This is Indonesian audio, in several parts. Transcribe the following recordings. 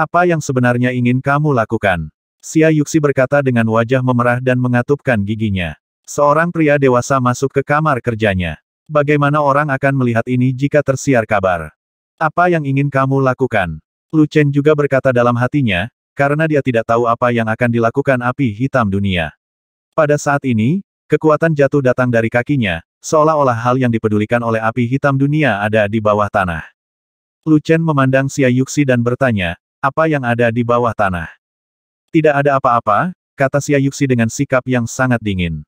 Apa yang sebenarnya ingin kamu lakukan? Xia Yuxi berkata dengan wajah memerah dan mengatupkan giginya. Seorang pria dewasa masuk ke kamar kerjanya. Bagaimana orang akan melihat ini jika tersiar kabar? Apa yang ingin kamu lakukan? Lu Chen juga berkata dalam hatinya, karena dia tidak tahu apa yang akan dilakukan api hitam dunia. Pada saat ini, kekuatan jatuh datang dari kakinya, seolah-olah hal yang dipedulikan oleh api hitam dunia ada di bawah tanah. Lu Chen memandang Xia Yuxi dan bertanya, apa yang ada di bawah tanah? Tidak ada apa-apa, kata Xia Yuxi dengan sikap yang sangat dingin.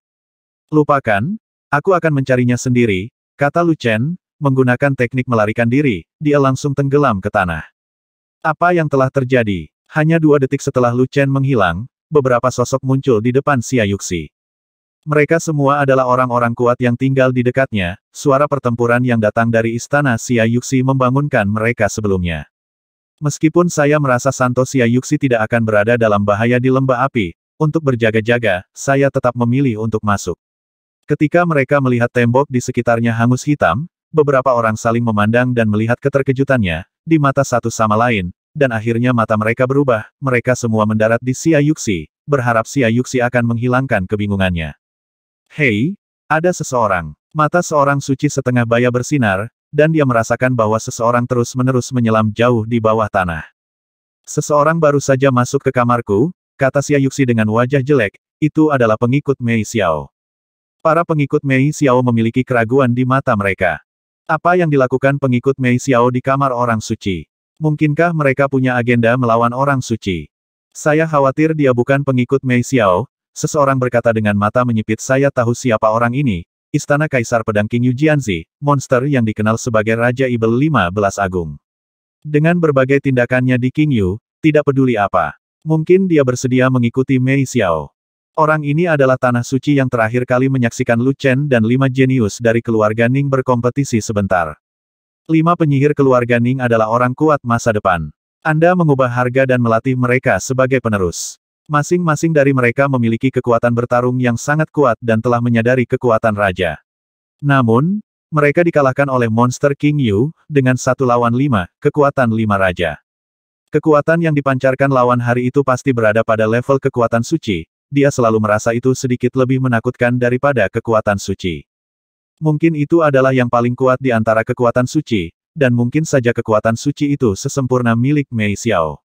Lupakan, aku akan mencarinya sendiri, kata Lu Chen, menggunakan teknik melarikan diri, dia langsung tenggelam ke tanah. Apa yang telah terjadi? Hanya dua detik setelah Lu Chen menghilang, beberapa sosok muncul di depan Xia Yuxi. Mereka semua adalah orang-orang kuat yang tinggal di dekatnya, suara pertempuran yang datang dari istana Xia Yuxi membangunkan mereka sebelumnya. Meskipun saya merasa Santosia Yuxi tidak akan berada dalam bahaya di lembah api, untuk berjaga-jaga, saya tetap memilih untuk masuk. Ketika mereka melihat tembok di sekitarnya hangus hitam, beberapa orang saling memandang dan melihat keterkejutannya, di mata satu sama lain, dan akhirnya mata mereka berubah, mereka semua mendarat di Yuxi, berharap Yuxi akan menghilangkan kebingungannya. Hei, ada seseorang. Mata seorang suci setengah baya bersinar, dan dia merasakan bahwa seseorang terus-menerus menyelam jauh di bawah tanah. Seseorang baru saja masuk ke kamarku, kata Xia Yuxi dengan wajah jelek, itu adalah pengikut Mei Xiao. Para pengikut Mei Xiao memiliki keraguan di mata mereka. Apa yang dilakukan pengikut Mei Xiao di kamar orang suci? Mungkinkah mereka punya agenda melawan orang suci? Saya khawatir dia bukan pengikut Mei Xiao, seseorang berkata dengan mata menyipit saya tahu siapa orang ini, Istana Kaisar Pedang King Jianzi, monster yang dikenal sebagai Raja Ibel 15 Agung. Dengan berbagai tindakannya di King Yu, tidak peduli apa. Mungkin dia bersedia mengikuti Mei Xiao. Orang ini adalah tanah suci yang terakhir kali menyaksikan Lu Chen dan lima jenius dari keluarga Ning berkompetisi sebentar. Lima penyihir keluarga Ning adalah orang kuat masa depan. Anda mengubah harga dan melatih mereka sebagai penerus. Masing-masing dari mereka memiliki kekuatan bertarung yang sangat kuat dan telah menyadari kekuatan raja. Namun, mereka dikalahkan oleh Monster King Yu, dengan satu lawan lima, kekuatan lima raja. Kekuatan yang dipancarkan lawan hari itu pasti berada pada level kekuatan suci, dia selalu merasa itu sedikit lebih menakutkan daripada kekuatan suci. Mungkin itu adalah yang paling kuat di antara kekuatan suci, dan mungkin saja kekuatan suci itu sesempurna milik Mei Xiao.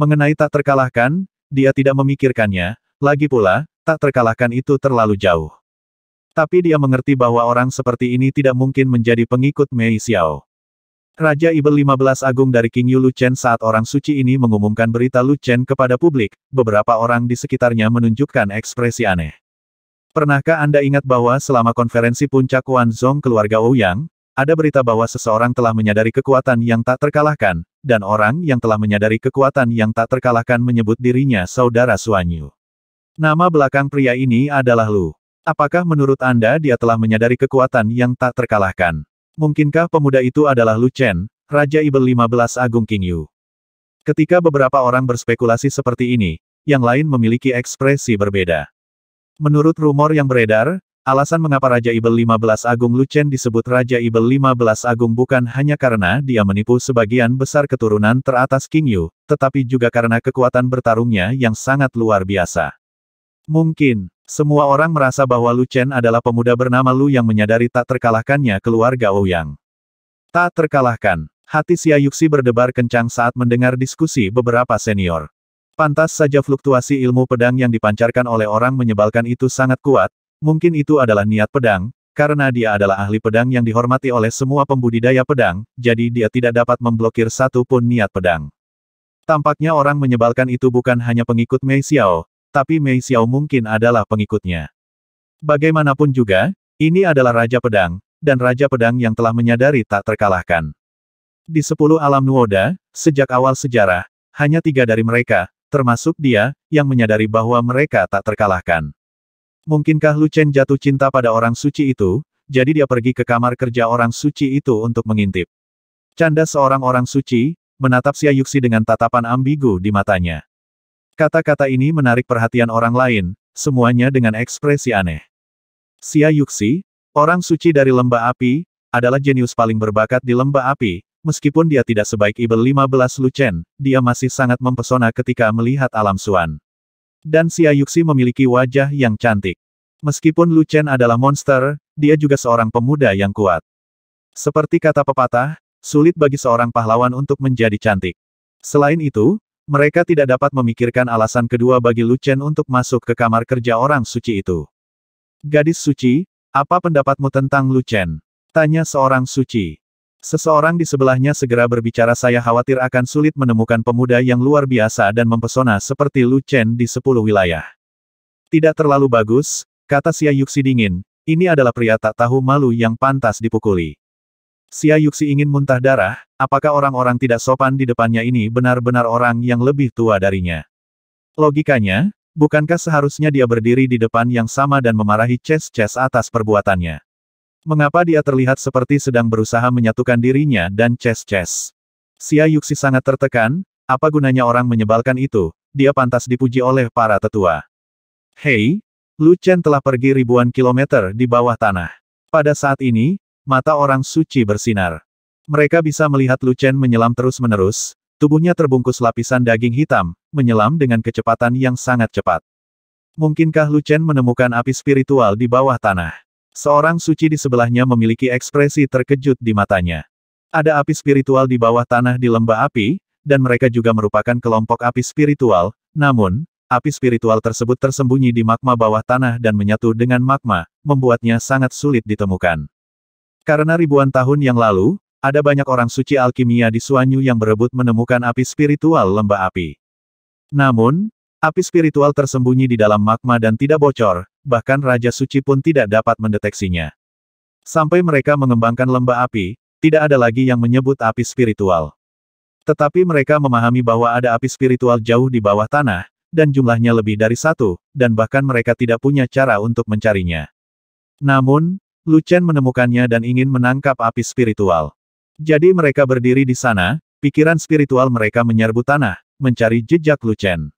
Mengenai tak terkalahkan, dia tidak memikirkannya, lagi pula, tak terkalahkan itu terlalu jauh. Tapi dia mengerti bahwa orang seperti ini tidak mungkin menjadi pengikut Mei Xiao. Raja Ibel 15 Agung dari King Yu Lu saat orang suci ini mengumumkan berita Luchen kepada publik, beberapa orang di sekitarnya menunjukkan ekspresi aneh. Pernahkah Anda ingat bahwa selama konferensi puncak Wanzong keluarga Ouyang, ada berita bahwa seseorang telah menyadari kekuatan yang tak terkalahkan, dan orang yang telah menyadari kekuatan yang tak terkalahkan menyebut dirinya saudara Suanyu. Nama belakang pria ini adalah Lu. Apakah menurut Anda dia telah menyadari kekuatan yang tak terkalahkan? Mungkinkah pemuda itu adalah Lu Chen, Raja Ibel 15 Agung King Yu? Ketika beberapa orang berspekulasi seperti ini, yang lain memiliki ekspresi berbeda. Menurut rumor yang beredar, Alasan mengapa Raja Ibel 15 Agung Lucen disebut Raja Ibel 15 Agung bukan hanya karena dia menipu sebagian besar keturunan teratas King Yu, tetapi juga karena kekuatan bertarungnya yang sangat luar biasa. Mungkin, semua orang merasa bahwa Lucen adalah pemuda bernama Lu yang menyadari tak terkalahkannya keluarga Ouyang. Tak terkalahkan, hati Xia Yuxi berdebar kencang saat mendengar diskusi beberapa senior. Pantas saja fluktuasi ilmu pedang yang dipancarkan oleh orang menyebalkan itu sangat kuat, Mungkin itu adalah niat pedang, karena dia adalah ahli pedang yang dihormati oleh semua pembudidaya pedang, jadi dia tidak dapat memblokir satu pun niat pedang. Tampaknya orang menyebalkan itu bukan hanya pengikut Mei Xiao, tapi Mei Xiao mungkin adalah pengikutnya. Bagaimanapun juga, ini adalah Raja Pedang, dan Raja Pedang yang telah menyadari tak terkalahkan. Di sepuluh alam Nuoda, sejak awal sejarah, hanya tiga dari mereka, termasuk dia, yang menyadari bahwa mereka tak terkalahkan. Mungkinkah Lu Chen jatuh cinta pada orang suci itu, jadi dia pergi ke kamar kerja orang suci itu untuk mengintip. Canda seorang orang suci, menatap Xia Yuxi dengan tatapan ambigu di matanya. Kata-kata ini menarik perhatian orang lain, semuanya dengan ekspresi aneh. Xia Yuxi, orang suci dari lembah api, adalah jenius paling berbakat di lembah api, meskipun dia tidak sebaik Ibel 15 Lucen, dia masih sangat mempesona ketika melihat alam suan. Dan Xia Yuxi memiliki wajah yang cantik. Meskipun Lu Chen adalah monster, dia juga seorang pemuda yang kuat. Seperti kata pepatah, sulit bagi seorang pahlawan untuk menjadi cantik. Selain itu, mereka tidak dapat memikirkan alasan kedua bagi Lu Chen untuk masuk ke kamar kerja orang suci itu. Gadis suci, apa pendapatmu tentang Lu Chen? Tanya seorang suci. Seseorang di sebelahnya segera berbicara saya khawatir akan sulit menemukan pemuda yang luar biasa dan mempesona seperti Lu Chen di sepuluh wilayah. Tidak terlalu bagus, kata Xia Yuxi dingin, ini adalah pria tak tahu malu yang pantas dipukuli. Xia Yuxi ingin muntah darah, apakah orang-orang tidak sopan di depannya ini benar-benar orang yang lebih tua darinya. Logikanya, bukankah seharusnya dia berdiri di depan yang sama dan memarahi Ches Ches atas perbuatannya? Mengapa dia terlihat seperti sedang berusaha menyatukan dirinya dan Ches-Ches? Xia Yuxi sangat tertekan, apa gunanya orang menyebalkan itu, dia pantas dipuji oleh para tetua. Hei, Lu Chen telah pergi ribuan kilometer di bawah tanah. Pada saat ini, mata orang suci bersinar. Mereka bisa melihat Lu Chen menyelam terus-menerus, tubuhnya terbungkus lapisan daging hitam, menyelam dengan kecepatan yang sangat cepat. Mungkinkah Lu Chen menemukan api spiritual di bawah tanah? Seorang suci di sebelahnya memiliki ekspresi terkejut di matanya. Ada api spiritual di bawah tanah di lembah api, dan mereka juga merupakan kelompok api spiritual, namun, api spiritual tersebut tersembunyi di magma bawah tanah dan menyatu dengan magma, membuatnya sangat sulit ditemukan. Karena ribuan tahun yang lalu, ada banyak orang suci alkimia di Suanyu yang berebut menemukan api spiritual lembah api. Namun, Api spiritual tersembunyi di dalam magma dan tidak bocor, bahkan Raja Suci pun tidak dapat mendeteksinya. Sampai mereka mengembangkan lembah api, tidak ada lagi yang menyebut api spiritual. Tetapi mereka memahami bahwa ada api spiritual jauh di bawah tanah, dan jumlahnya lebih dari satu, dan bahkan mereka tidak punya cara untuk mencarinya. Namun, Lucen menemukannya dan ingin menangkap api spiritual. Jadi mereka berdiri di sana, pikiran spiritual mereka menyerbu tanah, mencari jejak Lucen.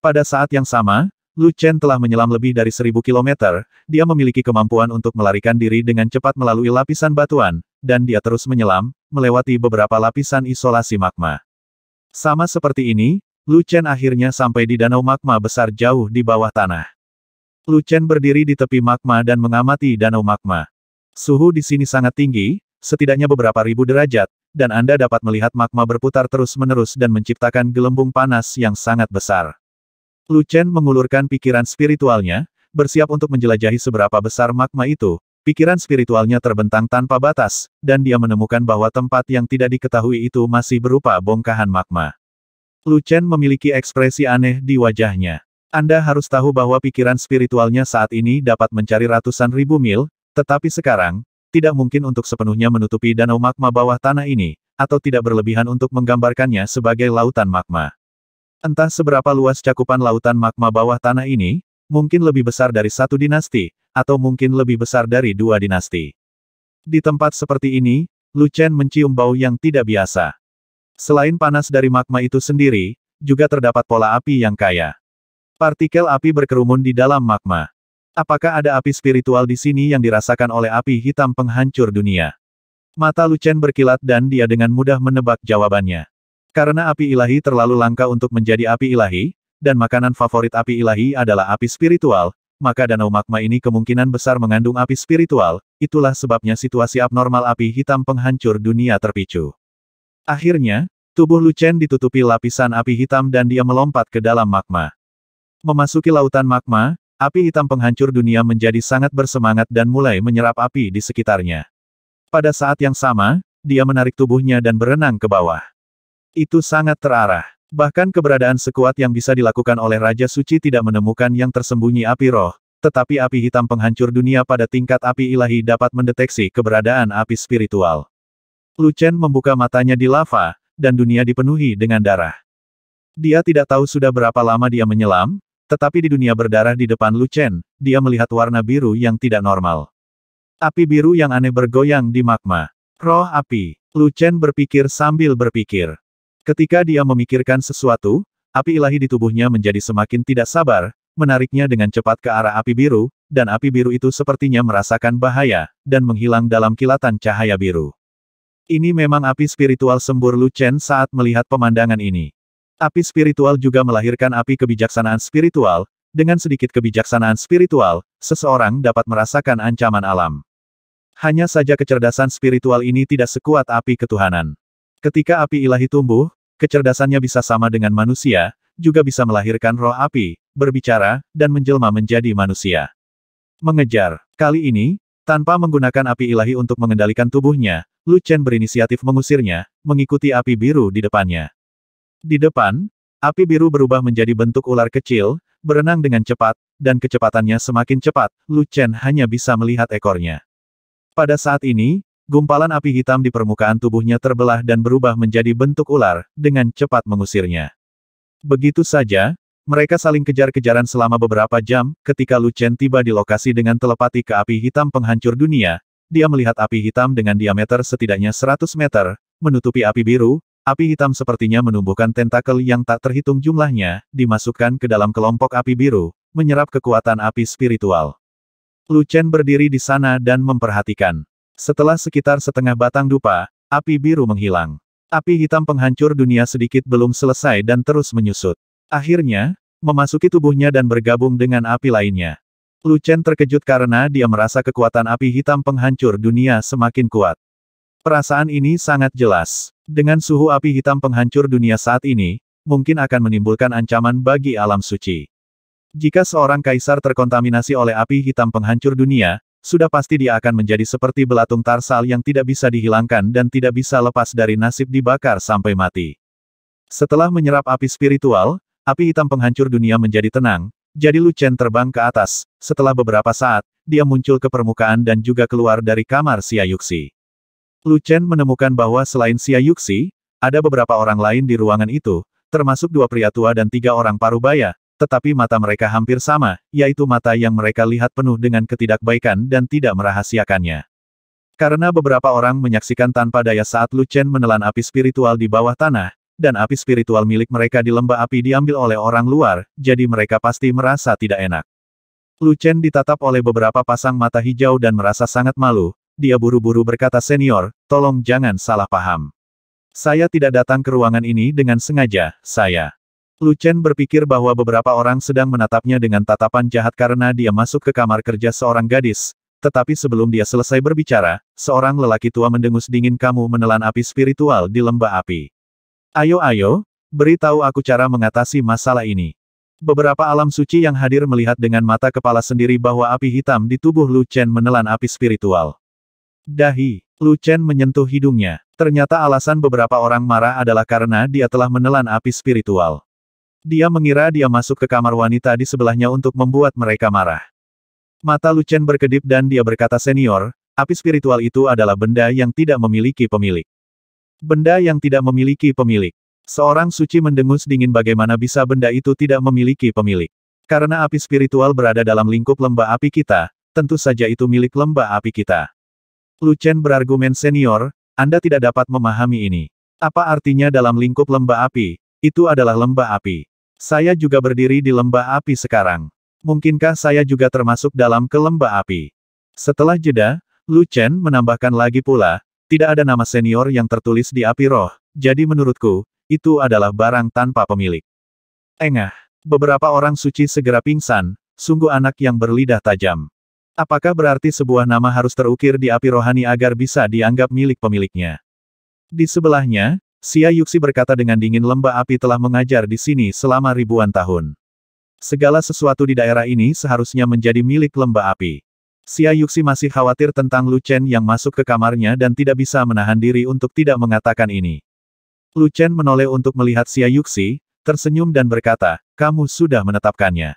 Pada saat yang sama, Lu Chen telah menyelam lebih dari seribu kilometer, dia memiliki kemampuan untuk melarikan diri dengan cepat melalui lapisan batuan, dan dia terus menyelam, melewati beberapa lapisan isolasi magma. Sama seperti ini, Lu Chen akhirnya sampai di danau magma besar jauh di bawah tanah. Lu Chen berdiri di tepi magma dan mengamati danau magma. Suhu di sini sangat tinggi, setidaknya beberapa ribu derajat, dan Anda dapat melihat magma berputar terus-menerus dan menciptakan gelembung panas yang sangat besar. Lu Chen mengulurkan pikiran spiritualnya, bersiap untuk menjelajahi seberapa besar magma itu, pikiran spiritualnya terbentang tanpa batas, dan dia menemukan bahwa tempat yang tidak diketahui itu masih berupa bongkahan magma. Lu Chen memiliki ekspresi aneh di wajahnya. Anda harus tahu bahwa pikiran spiritualnya saat ini dapat mencari ratusan ribu mil, tetapi sekarang, tidak mungkin untuk sepenuhnya menutupi danau magma bawah tanah ini, atau tidak berlebihan untuk menggambarkannya sebagai lautan magma. Entah seberapa luas cakupan lautan magma bawah tanah ini, mungkin lebih besar dari satu dinasti, atau mungkin lebih besar dari dua dinasti. Di tempat seperti ini, Lu Chen mencium bau yang tidak biasa. Selain panas dari magma itu sendiri, juga terdapat pola api yang kaya. Partikel api berkerumun di dalam magma. Apakah ada api spiritual di sini yang dirasakan oleh api hitam penghancur dunia? Mata Lu Chen berkilat dan dia dengan mudah menebak jawabannya. Karena api ilahi terlalu langka untuk menjadi api ilahi, dan makanan favorit api ilahi adalah api spiritual, maka danau magma ini kemungkinan besar mengandung api spiritual, itulah sebabnya situasi abnormal api hitam penghancur dunia terpicu. Akhirnya, tubuh Lucen ditutupi lapisan api hitam dan dia melompat ke dalam magma. Memasuki lautan magma, api hitam penghancur dunia menjadi sangat bersemangat dan mulai menyerap api di sekitarnya. Pada saat yang sama, dia menarik tubuhnya dan berenang ke bawah. Itu sangat terarah. Bahkan keberadaan sekuat yang bisa dilakukan oleh Raja Suci tidak menemukan yang tersembunyi api roh, tetapi api hitam penghancur dunia pada tingkat api ilahi dapat mendeteksi keberadaan api spiritual. Lucen membuka matanya di lava, dan dunia dipenuhi dengan darah. Dia tidak tahu sudah berapa lama dia menyelam, tetapi di dunia berdarah di depan Lucen, dia melihat warna biru yang tidak normal. Api biru yang aneh bergoyang di magma. Roh api. Lucen berpikir sambil berpikir. Ketika dia memikirkan sesuatu, api ilahi di tubuhnya menjadi semakin tidak sabar, menariknya dengan cepat ke arah api biru, dan api biru itu sepertinya merasakan bahaya, dan menghilang dalam kilatan cahaya biru. Ini memang api spiritual sembur Lu Chen saat melihat pemandangan ini. Api spiritual juga melahirkan api kebijaksanaan spiritual, dengan sedikit kebijaksanaan spiritual, seseorang dapat merasakan ancaman alam. Hanya saja kecerdasan spiritual ini tidak sekuat api ketuhanan. Ketika api ilahi tumbuh, Kecerdasannya bisa sama dengan manusia, juga bisa melahirkan roh api, berbicara, dan menjelma menjadi manusia. Mengejar. Kali ini, tanpa menggunakan api ilahi untuk mengendalikan tubuhnya, Lu Chen berinisiatif mengusirnya, mengikuti api biru di depannya. Di depan, api biru berubah menjadi bentuk ular kecil, berenang dengan cepat, dan kecepatannya semakin cepat, Lu Chen hanya bisa melihat ekornya. Pada saat ini, Gumpalan api hitam di permukaan tubuhnya terbelah dan berubah menjadi bentuk ular, dengan cepat mengusirnya. Begitu saja, mereka saling kejar-kejaran selama beberapa jam, ketika Lu Chen tiba di lokasi dengan telepati ke api hitam penghancur dunia, dia melihat api hitam dengan diameter setidaknya 100 meter, menutupi api biru, api hitam sepertinya menumbuhkan tentakel yang tak terhitung jumlahnya, dimasukkan ke dalam kelompok api biru, menyerap kekuatan api spiritual. Lu Chen berdiri di sana dan memperhatikan. Setelah sekitar setengah batang dupa, api biru menghilang. Api hitam penghancur dunia sedikit belum selesai dan terus menyusut. Akhirnya, memasuki tubuhnya dan bergabung dengan api lainnya. Lucen terkejut karena dia merasa kekuatan api hitam penghancur dunia semakin kuat. Perasaan ini sangat jelas. Dengan suhu api hitam penghancur dunia saat ini, mungkin akan menimbulkan ancaman bagi alam suci. Jika seorang kaisar terkontaminasi oleh api hitam penghancur dunia, sudah pasti dia akan menjadi seperti belatung tarsal yang tidak bisa dihilangkan dan tidak bisa lepas dari nasib dibakar sampai mati. Setelah menyerap api spiritual, api hitam penghancur dunia menjadi tenang, jadi Lucen terbang ke atas, setelah beberapa saat, dia muncul ke permukaan dan juga keluar dari kamar Siayuksi. Lucen menemukan bahwa selain Siayuksi, ada beberapa orang lain di ruangan itu, termasuk dua pria tua dan tiga orang parubaya, tetapi mata mereka hampir sama, yaitu mata yang mereka lihat penuh dengan ketidakbaikan dan tidak merahasiakannya. Karena beberapa orang menyaksikan tanpa daya saat Lu Chen menelan api spiritual di bawah tanah, dan api spiritual milik mereka di lembah api diambil oleh orang luar, jadi mereka pasti merasa tidak enak. Lu Chen ditatap oleh beberapa pasang mata hijau dan merasa sangat malu, dia buru-buru berkata senior, tolong jangan salah paham. Saya tidak datang ke ruangan ini dengan sengaja, saya. Lu Chen berpikir bahwa beberapa orang sedang menatapnya dengan tatapan jahat karena dia masuk ke kamar kerja seorang gadis. Tetapi sebelum dia selesai berbicara, seorang lelaki tua mendengus dingin kamu menelan api spiritual di lembah api. Ayo ayo, beritahu aku cara mengatasi masalah ini. Beberapa alam suci yang hadir melihat dengan mata kepala sendiri bahwa api hitam di tubuh Lu Chen menelan api spiritual. Dahi, Lu Chen menyentuh hidungnya. Ternyata alasan beberapa orang marah adalah karena dia telah menelan api spiritual. Dia mengira dia masuk ke kamar wanita di sebelahnya untuk membuat mereka marah. Mata Lucen berkedip dan dia berkata senior, api spiritual itu adalah benda yang tidak memiliki pemilik. Benda yang tidak memiliki pemilik. Seorang suci mendengus dingin bagaimana bisa benda itu tidak memiliki pemilik. Karena api spiritual berada dalam lingkup lembah api kita, tentu saja itu milik lembah api kita. Lucen berargumen senior, Anda tidak dapat memahami ini. Apa artinya dalam lingkup lembah api, itu adalah lembah api. Saya juga berdiri di lembah api sekarang. Mungkinkah saya juga termasuk dalam ke lembah api? Setelah jeda, Lu Chen menambahkan lagi pula, tidak ada nama senior yang tertulis di api roh, jadi menurutku, itu adalah barang tanpa pemilik. Engah, beberapa orang suci segera pingsan, sungguh anak yang berlidah tajam. Apakah berarti sebuah nama harus terukir di api rohani agar bisa dianggap milik pemiliknya? Di sebelahnya, Xia Yuxi berkata dengan dingin lembah api telah mengajar di sini selama ribuan tahun. Segala sesuatu di daerah ini seharusnya menjadi milik lembah api. Xia Yuxi masih khawatir tentang Lu Chen yang masuk ke kamarnya dan tidak bisa menahan diri untuk tidak mengatakan ini. Lu Chen menoleh untuk melihat Xia Yuxi, tersenyum dan berkata, kamu sudah menetapkannya.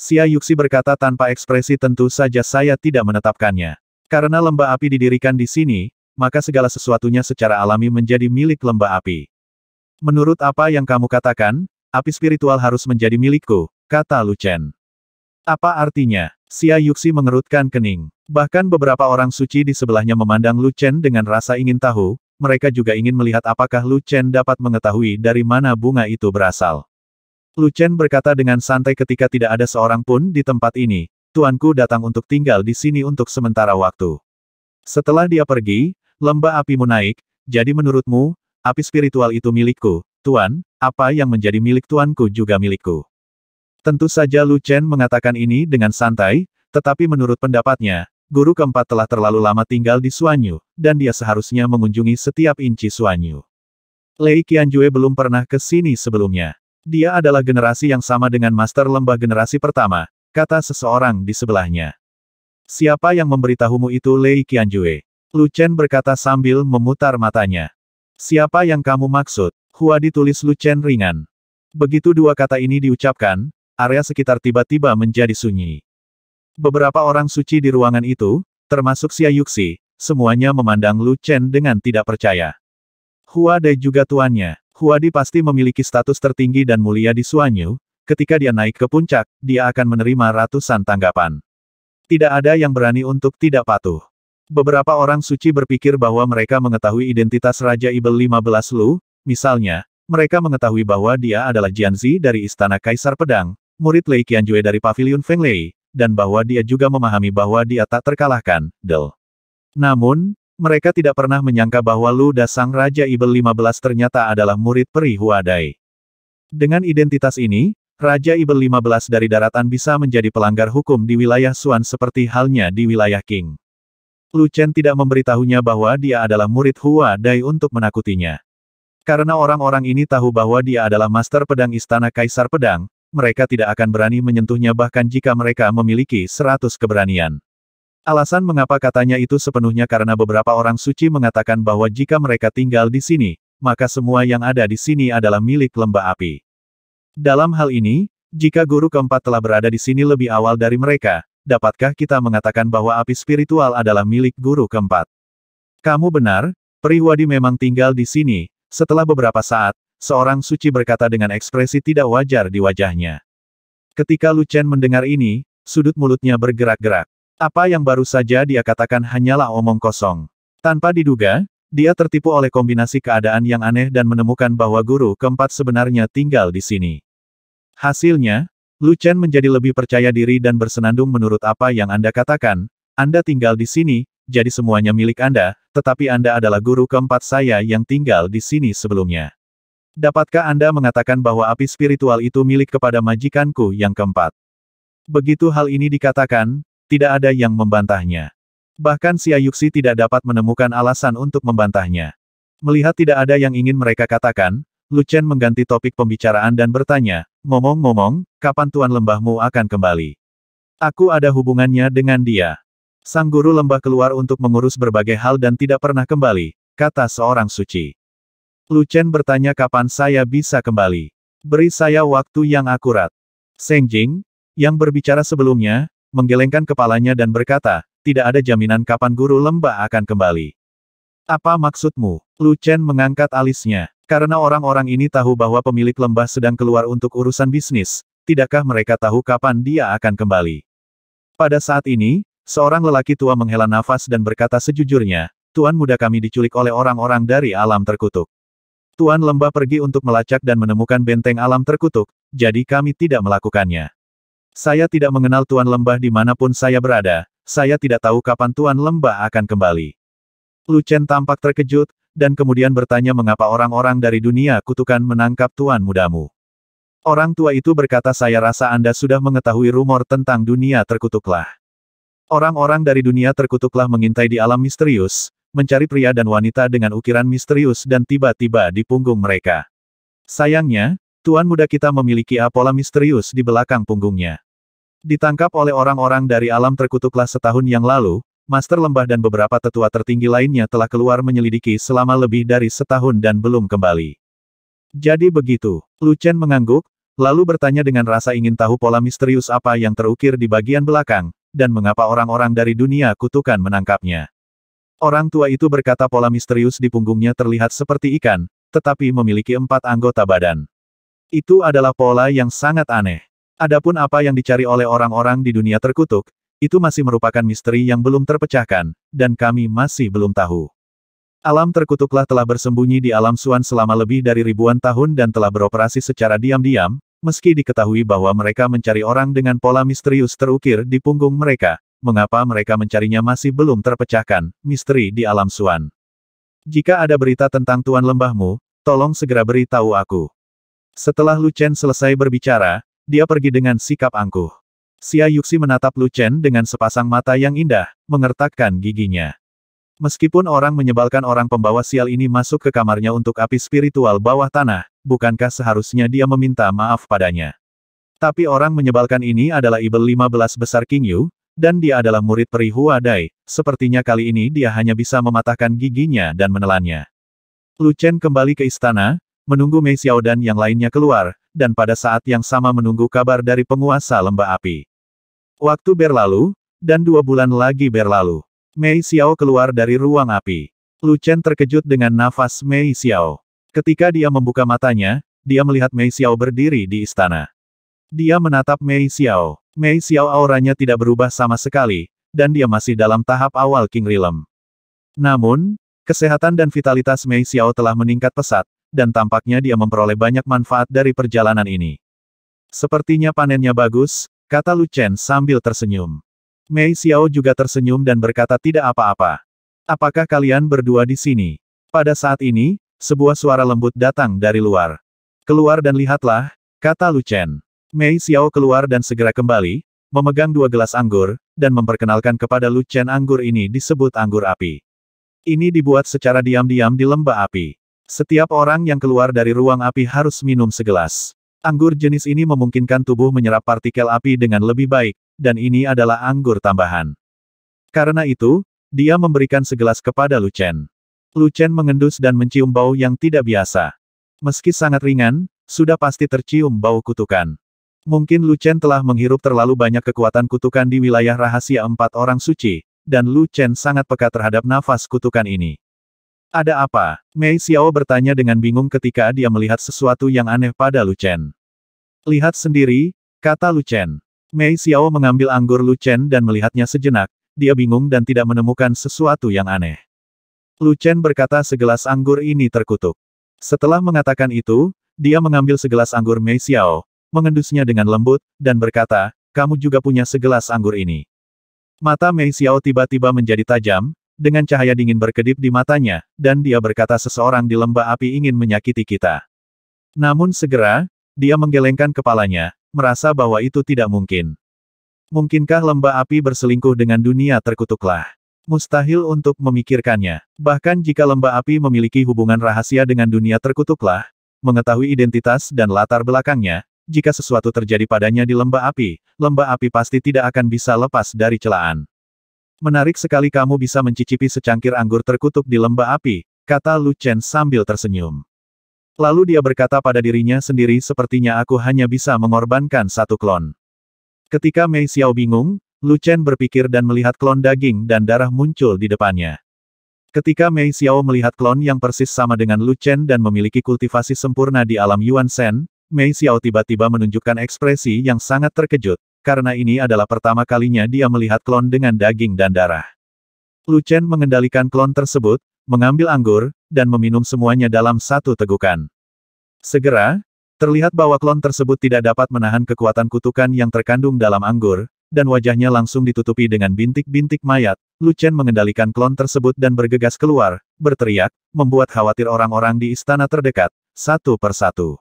Xia Yuxi berkata tanpa ekspresi tentu saja saya tidak menetapkannya. Karena lembah api didirikan di sini, maka segala sesuatunya secara alami menjadi milik lembah api. Menurut apa yang kamu katakan, api spiritual harus menjadi milikku, kata Luchen. Apa artinya? Xia Yuxi mengerutkan kening. Bahkan beberapa orang suci di sebelahnya memandang Luchen dengan rasa ingin tahu, mereka juga ingin melihat apakah Luchen dapat mengetahui dari mana bunga itu berasal. Luchen berkata dengan santai ketika tidak ada seorang pun di tempat ini, tuanku datang untuk tinggal di sini untuk sementara waktu. Setelah dia pergi, Lembah apimu naik, jadi menurutmu, api spiritual itu milikku, Tuan, apa yang menjadi milik Tuanku juga milikku. Tentu saja Lu Chen mengatakan ini dengan santai, tetapi menurut pendapatnya, guru keempat telah terlalu lama tinggal di Suanyu, dan dia seharusnya mengunjungi setiap inci Suanyu. Lei Qianjue belum pernah ke sini sebelumnya. Dia adalah generasi yang sama dengan master lembah generasi pertama, kata seseorang di sebelahnya. Siapa yang memberitahumu itu Lei Qianjue? Lu Chen berkata sambil memutar matanya. Siapa yang kamu maksud? Hua ditulis Lu Chen ringan. Begitu dua kata ini diucapkan, area sekitar tiba-tiba menjadi sunyi. Beberapa orang suci di ruangan itu, termasuk Xia Yuxi, semuanya memandang Lu Chen dengan tidak percaya. Hua Dai juga tuannya. Hua Di pasti memiliki status tertinggi dan mulia di Suanyu, ketika dia naik ke puncak, dia akan menerima ratusan tanggapan. Tidak ada yang berani untuk tidak patuh. Beberapa orang suci berpikir bahwa mereka mengetahui identitas Raja Ibel 15 Lu, misalnya, mereka mengetahui bahwa dia adalah Jianzi dari Istana Kaisar Pedang, murid Lei Qianjue dari Pavilion Feng Lei, dan bahwa dia juga memahami bahwa dia tak terkalahkan, Del. Namun, mereka tidak pernah menyangka bahwa Lu Dasang Raja Ibel 15 ternyata adalah murid Peri Huadai. Dengan identitas ini, Raja Ibel 15 dari daratan bisa menjadi pelanggar hukum di wilayah Suan seperti halnya di wilayah King. Lu Chen tidak memberitahunya bahwa dia adalah murid Hua Dai untuk menakutinya. Karena orang-orang ini tahu bahwa dia adalah master pedang istana kaisar pedang, mereka tidak akan berani menyentuhnya bahkan jika mereka memiliki seratus keberanian. Alasan mengapa katanya itu sepenuhnya karena beberapa orang suci mengatakan bahwa jika mereka tinggal di sini, maka semua yang ada di sini adalah milik lembah api. Dalam hal ini, jika guru keempat telah berada di sini lebih awal dari mereka, dapatkah kita mengatakan bahwa api spiritual adalah milik guru keempat? Kamu benar, Periwadi memang tinggal di sini. Setelah beberapa saat, seorang suci berkata dengan ekspresi tidak wajar di wajahnya. Ketika Lucen mendengar ini, sudut mulutnya bergerak-gerak. Apa yang baru saja dia katakan hanyalah omong kosong. Tanpa diduga, dia tertipu oleh kombinasi keadaan yang aneh dan menemukan bahwa guru keempat sebenarnya tinggal di sini. Hasilnya, Lu Chen menjadi lebih percaya diri dan bersenandung menurut apa yang Anda katakan, Anda tinggal di sini, jadi semuanya milik Anda, tetapi Anda adalah guru keempat saya yang tinggal di sini sebelumnya. Dapatkah Anda mengatakan bahwa api spiritual itu milik kepada majikanku yang keempat? Begitu hal ini dikatakan, tidak ada yang membantahnya. Bahkan si Ayuksi tidak dapat menemukan alasan untuk membantahnya. Melihat tidak ada yang ingin mereka katakan, Lu Chen mengganti topik pembicaraan dan bertanya, Ngomong-ngomong, kapan tuan lembahmu akan kembali? Aku ada hubungannya dengan dia. Sang guru lembah keluar untuk mengurus berbagai hal dan tidak pernah kembali, kata seorang suci. Luchen bertanya kapan saya bisa kembali. Beri saya waktu yang akurat. Seng Jing, yang berbicara sebelumnya, menggelengkan kepalanya dan berkata, tidak ada jaminan kapan guru lembah akan kembali. Apa maksudmu? Luchen mengangkat alisnya. Karena orang-orang ini tahu bahwa pemilik lembah sedang keluar untuk urusan bisnis, tidakkah mereka tahu kapan dia akan kembali? Pada saat ini, seorang lelaki tua menghela nafas dan berkata sejujurnya, Tuan muda kami diculik oleh orang-orang dari alam terkutuk. Tuan lembah pergi untuk melacak dan menemukan benteng alam terkutuk, jadi kami tidak melakukannya. Saya tidak mengenal Tuan lembah dimanapun saya berada, saya tidak tahu kapan Tuan lembah akan kembali. Lu Chen tampak terkejut, dan kemudian bertanya mengapa orang-orang dari dunia kutukan menangkap tuan mudamu. Orang tua itu berkata saya rasa Anda sudah mengetahui rumor tentang dunia terkutuklah. Orang-orang dari dunia terkutuklah mengintai di alam misterius, mencari pria dan wanita dengan ukiran misterius dan tiba-tiba di punggung mereka. Sayangnya, tuan muda kita memiliki apola misterius di belakang punggungnya. Ditangkap oleh orang-orang dari alam terkutuklah setahun yang lalu, Master Lembah dan beberapa tetua tertinggi lainnya telah keluar menyelidiki selama lebih dari setahun dan belum kembali. Jadi begitu, Lu Chen mengangguk, lalu bertanya dengan rasa ingin tahu pola misterius apa yang terukir di bagian belakang, dan mengapa orang-orang dari dunia kutukan menangkapnya. Orang tua itu berkata pola misterius di punggungnya terlihat seperti ikan, tetapi memiliki empat anggota badan. Itu adalah pola yang sangat aneh. Adapun apa yang dicari oleh orang-orang di dunia terkutuk, itu masih merupakan misteri yang belum terpecahkan, dan kami masih belum tahu. Alam terkutuklah telah bersembunyi di alam Suan selama lebih dari ribuan tahun dan telah beroperasi secara diam-diam, meski diketahui bahwa mereka mencari orang dengan pola misterius terukir di punggung mereka, mengapa mereka mencarinya masih belum terpecahkan, misteri di alam Suan. Jika ada berita tentang Tuan Lembahmu, tolong segera beritahu aku. Setelah Lu selesai berbicara, dia pergi dengan sikap angkuh. Xia Yuxi menatap Lu Chen dengan sepasang mata yang indah, mengertakkan giginya. Meskipun orang menyebalkan orang pembawa sial ini masuk ke kamarnya untuk api spiritual bawah tanah, bukankah seharusnya dia meminta maaf padanya? Tapi orang menyebalkan ini adalah Ibel 15 besar King Yu, dan dia adalah murid peri Hua sepertinya kali ini dia hanya bisa mematahkan giginya dan menelannya. Lu Chen kembali ke istana, menunggu Mei Xiao dan yang lainnya keluar, dan pada saat yang sama menunggu kabar dari penguasa lembah api. Waktu berlalu, dan dua bulan lagi berlalu. Mei Xiao keluar dari ruang api. Lu Chen terkejut dengan nafas Mei Xiao. Ketika dia membuka matanya, dia melihat Mei Xiao berdiri di istana. Dia menatap Mei Xiao. Mei Xiao auranya tidak berubah sama sekali, dan dia masih dalam tahap awal King Rilem. Namun, kesehatan dan vitalitas Mei Xiao telah meningkat pesat, dan tampaknya dia memperoleh banyak manfaat dari perjalanan ini. Sepertinya panennya bagus, Kata Lu Chen sambil tersenyum. Mei Xiao juga tersenyum dan berkata tidak apa-apa. Apakah kalian berdua di sini? Pada saat ini, sebuah suara lembut datang dari luar. Keluar dan lihatlah, kata Lu Chen. Mei Xiao keluar dan segera kembali, memegang dua gelas anggur, dan memperkenalkan kepada Lu Chen anggur ini disebut anggur api. Ini dibuat secara diam-diam di lembah api. Setiap orang yang keluar dari ruang api harus minum segelas. Anggur jenis ini memungkinkan tubuh menyerap partikel api dengan lebih baik, dan ini adalah anggur tambahan. Karena itu, dia memberikan segelas kepada Lucen. Lucen mengendus dan mencium bau yang tidak biasa. Meski sangat ringan, sudah pasti tercium bau kutukan. Mungkin Lucen telah menghirup terlalu banyak kekuatan kutukan di wilayah rahasia empat orang suci, dan Lucen sangat peka terhadap nafas kutukan ini. Ada apa? Mei Xiao bertanya dengan bingung ketika dia melihat sesuatu yang aneh pada Lu Chen. Lihat sendiri, kata Lu Chen. Mei Xiao mengambil anggur Lu Chen dan melihatnya sejenak, dia bingung dan tidak menemukan sesuatu yang aneh. Lu Chen berkata segelas anggur ini terkutuk. Setelah mengatakan itu, dia mengambil segelas anggur Mei Xiao, mengendusnya dengan lembut, dan berkata, kamu juga punya segelas anggur ini. Mata Mei Xiao tiba-tiba menjadi tajam, dengan cahaya dingin berkedip di matanya, dan dia berkata seseorang di lembah api ingin menyakiti kita. Namun segera, dia menggelengkan kepalanya, merasa bahwa itu tidak mungkin. Mungkinkah lembah api berselingkuh dengan dunia terkutuklah? Mustahil untuk memikirkannya. Bahkan jika lembah api memiliki hubungan rahasia dengan dunia terkutuklah, mengetahui identitas dan latar belakangnya, jika sesuatu terjadi padanya di lembah api, lembah api pasti tidak akan bisa lepas dari celaan. Menarik sekali kamu bisa mencicipi secangkir anggur terkutuk di lembah api, kata Lu Chen sambil tersenyum. Lalu dia berkata pada dirinya sendiri sepertinya aku hanya bisa mengorbankan satu klon. Ketika Mei Xiao bingung, Lu Chen berpikir dan melihat klon daging dan darah muncul di depannya. Ketika Mei Xiao melihat klon yang persis sama dengan Lu Chen dan memiliki kultivasi sempurna di alam Yuan Shen, Mei Xiao tiba-tiba menunjukkan ekspresi yang sangat terkejut, karena ini adalah pertama kalinya dia melihat klon dengan daging dan darah. Lu Chen mengendalikan klon tersebut, mengambil anggur, dan meminum semuanya dalam satu tegukan. Segera, terlihat bahwa klon tersebut tidak dapat menahan kekuatan kutukan yang terkandung dalam anggur, dan wajahnya langsung ditutupi dengan bintik-bintik mayat, Lu Chen mengendalikan klon tersebut dan bergegas keluar, berteriak, membuat khawatir orang-orang di istana terdekat, satu persatu.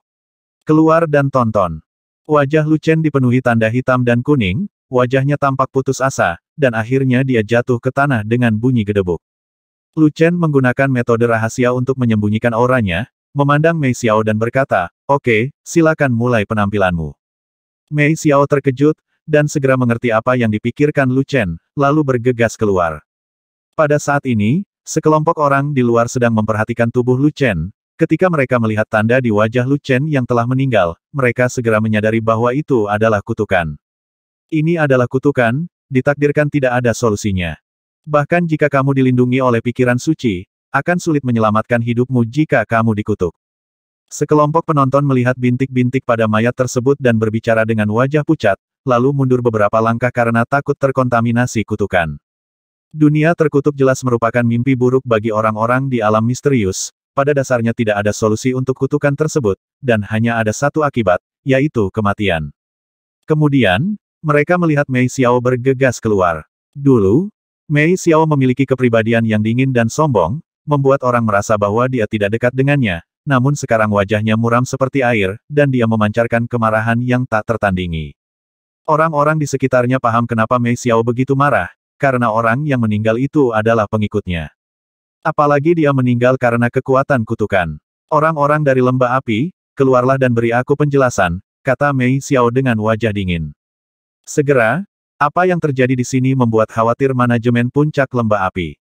Keluar dan tonton. Wajah Lucen dipenuhi tanda hitam dan kuning, wajahnya tampak putus asa, dan akhirnya dia jatuh ke tanah dengan bunyi gedebuk. Lucen menggunakan metode rahasia untuk menyembunyikan auranya, memandang Mei Xiao dan berkata, Oke, okay, silakan mulai penampilanmu. Mei Xiao terkejut, dan segera mengerti apa yang dipikirkan Lucen, lalu bergegas keluar. Pada saat ini, Sekelompok orang di luar sedang memperhatikan tubuh Lu Ketika mereka melihat tanda di wajah Lu Chen yang telah meninggal, mereka segera menyadari bahwa itu adalah kutukan. Ini adalah kutukan, ditakdirkan tidak ada solusinya. Bahkan jika kamu dilindungi oleh pikiran suci, akan sulit menyelamatkan hidupmu jika kamu dikutuk. Sekelompok penonton melihat bintik-bintik pada mayat tersebut dan berbicara dengan wajah pucat, lalu mundur beberapa langkah karena takut terkontaminasi kutukan. Dunia terkutuk jelas merupakan mimpi buruk bagi orang-orang di alam misterius, pada dasarnya tidak ada solusi untuk kutukan tersebut, dan hanya ada satu akibat, yaitu kematian. Kemudian, mereka melihat Mei Xiao bergegas keluar. Dulu, Mei Xiao memiliki kepribadian yang dingin dan sombong, membuat orang merasa bahwa dia tidak dekat dengannya, namun sekarang wajahnya muram seperti air, dan dia memancarkan kemarahan yang tak tertandingi. Orang-orang di sekitarnya paham kenapa Mei Xiao begitu marah, karena orang yang meninggal itu adalah pengikutnya. Apalagi dia meninggal karena kekuatan kutukan. Orang-orang dari lembah api, keluarlah dan beri aku penjelasan, kata Mei Xiao dengan wajah dingin. Segera, apa yang terjadi di sini membuat khawatir manajemen puncak lembah api.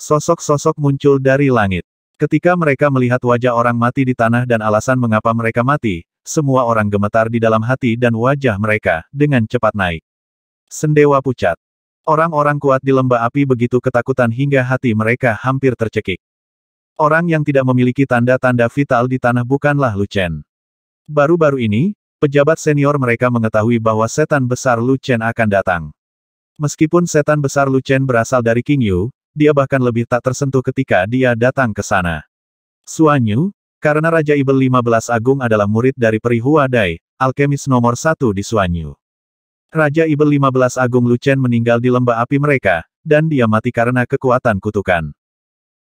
Sosok-sosok muncul dari langit. Ketika mereka melihat wajah orang mati di tanah dan alasan mengapa mereka mati, semua orang gemetar di dalam hati dan wajah mereka, dengan cepat naik. Sendewa pucat, Orang-orang kuat di lembah api begitu ketakutan hingga hati mereka hampir tercekik. Orang yang tidak memiliki tanda-tanda vital di tanah bukanlah Lucen. Baru-baru ini, pejabat senior mereka mengetahui bahwa setan besar Lucen akan datang. Meskipun setan besar Lucen berasal dari King Yu, dia bahkan lebih tak tersentuh ketika dia datang ke sana. Suanyu, karena Raja Ibel 15 Agung adalah murid dari Perihua Dai, alkemis nomor satu di Suanyu. Raja Ibel 15 Agung Lucen meninggal di lembah api mereka, dan dia mati karena kekuatan kutukan.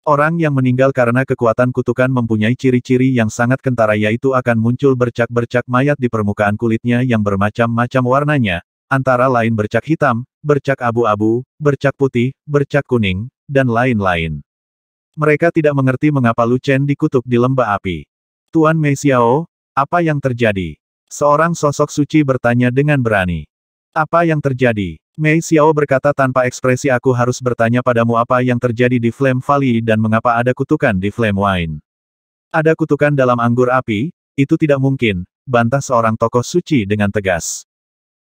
Orang yang meninggal karena kekuatan kutukan mempunyai ciri-ciri yang sangat kentara yaitu akan muncul bercak-bercak mayat di permukaan kulitnya yang bermacam-macam warnanya, antara lain bercak hitam, bercak abu-abu, bercak putih, bercak kuning, dan lain-lain. Mereka tidak mengerti mengapa Lucen dikutuk di lembah api. Tuan Mei Xiao, apa yang terjadi? Seorang sosok suci bertanya dengan berani. Apa yang terjadi? Mei Xiao berkata tanpa ekspresi aku harus bertanya padamu apa yang terjadi di Flame Valley dan mengapa ada kutukan di Flame Wine. Ada kutukan dalam anggur api, itu tidak mungkin, bantah seorang tokoh suci dengan tegas.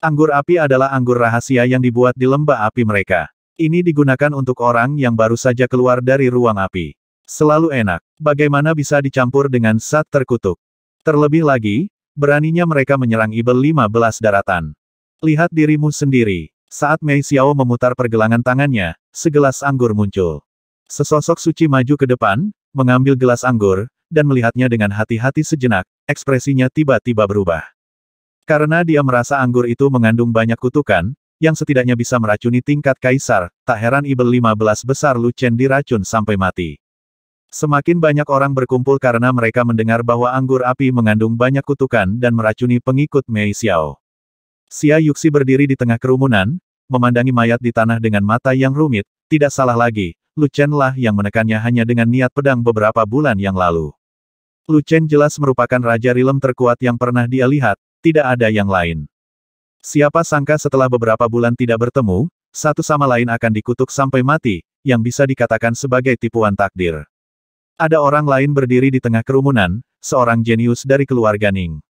Anggur api adalah anggur rahasia yang dibuat di lembah api mereka. Ini digunakan untuk orang yang baru saja keluar dari ruang api. Selalu enak. Bagaimana bisa dicampur dengan sat terkutuk? Terlebih lagi, beraninya mereka menyerang Ibel 15 daratan. Lihat dirimu sendiri. Saat Mei Xiao memutar pergelangan tangannya, segelas anggur muncul. Sesosok suci maju ke depan, mengambil gelas anggur, dan melihatnya dengan hati-hati sejenak, ekspresinya tiba-tiba berubah. Karena dia merasa anggur itu mengandung banyak kutukan, yang setidaknya bisa meracuni tingkat kaisar, tak heran Ibel 15 besar Lu Chen diracun sampai mati. Semakin banyak orang berkumpul karena mereka mendengar bahwa anggur api mengandung banyak kutukan dan meracuni pengikut Mei Xiao. Xia Yuxi berdiri di tengah kerumunan, memandangi mayat di tanah dengan mata yang rumit, tidak salah lagi, Lu Chen lah yang menekannya hanya dengan niat pedang beberapa bulan yang lalu. Lu Chen jelas merupakan raja rilem terkuat yang pernah dia lihat, tidak ada yang lain. Siapa sangka setelah beberapa bulan tidak bertemu, satu sama lain akan dikutuk sampai mati, yang bisa dikatakan sebagai tipuan takdir. Ada orang lain berdiri di tengah kerumunan, seorang jenius dari keluarga Ning.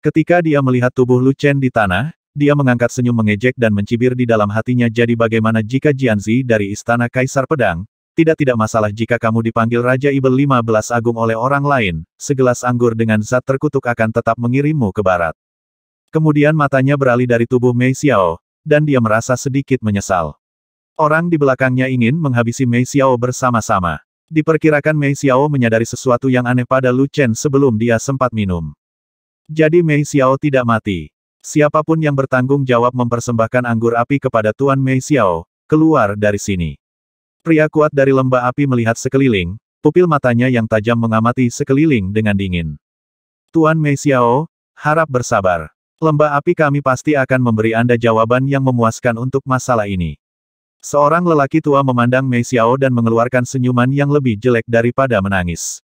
Ketika dia melihat tubuh Lu Chen di tanah, dia mengangkat senyum mengejek dan mencibir di dalam hatinya jadi bagaimana jika Jianzi dari Istana Kaisar Pedang, tidak-tidak masalah jika kamu dipanggil Raja Ibel 15 Agung oleh orang lain, segelas anggur dengan zat terkutuk akan tetap mengirimmu ke barat. Kemudian matanya beralih dari tubuh Mei Xiao, dan dia merasa sedikit menyesal. Orang di belakangnya ingin menghabisi Mei Xiao bersama-sama. Diperkirakan Mei Xiao menyadari sesuatu yang aneh pada Lu Chen sebelum dia sempat minum. Jadi Mei Xiao tidak mati. Siapapun yang bertanggung jawab mempersembahkan anggur api kepada Tuan Mei Xiao, keluar dari sini. Pria kuat dari lembah api melihat sekeliling, pupil matanya yang tajam mengamati sekeliling dengan dingin. Tuan Mei Xiao, harap bersabar. Lembah api kami pasti akan memberi Anda jawaban yang memuaskan untuk masalah ini. Seorang lelaki tua memandang Mei Xiao dan mengeluarkan senyuman yang lebih jelek daripada menangis.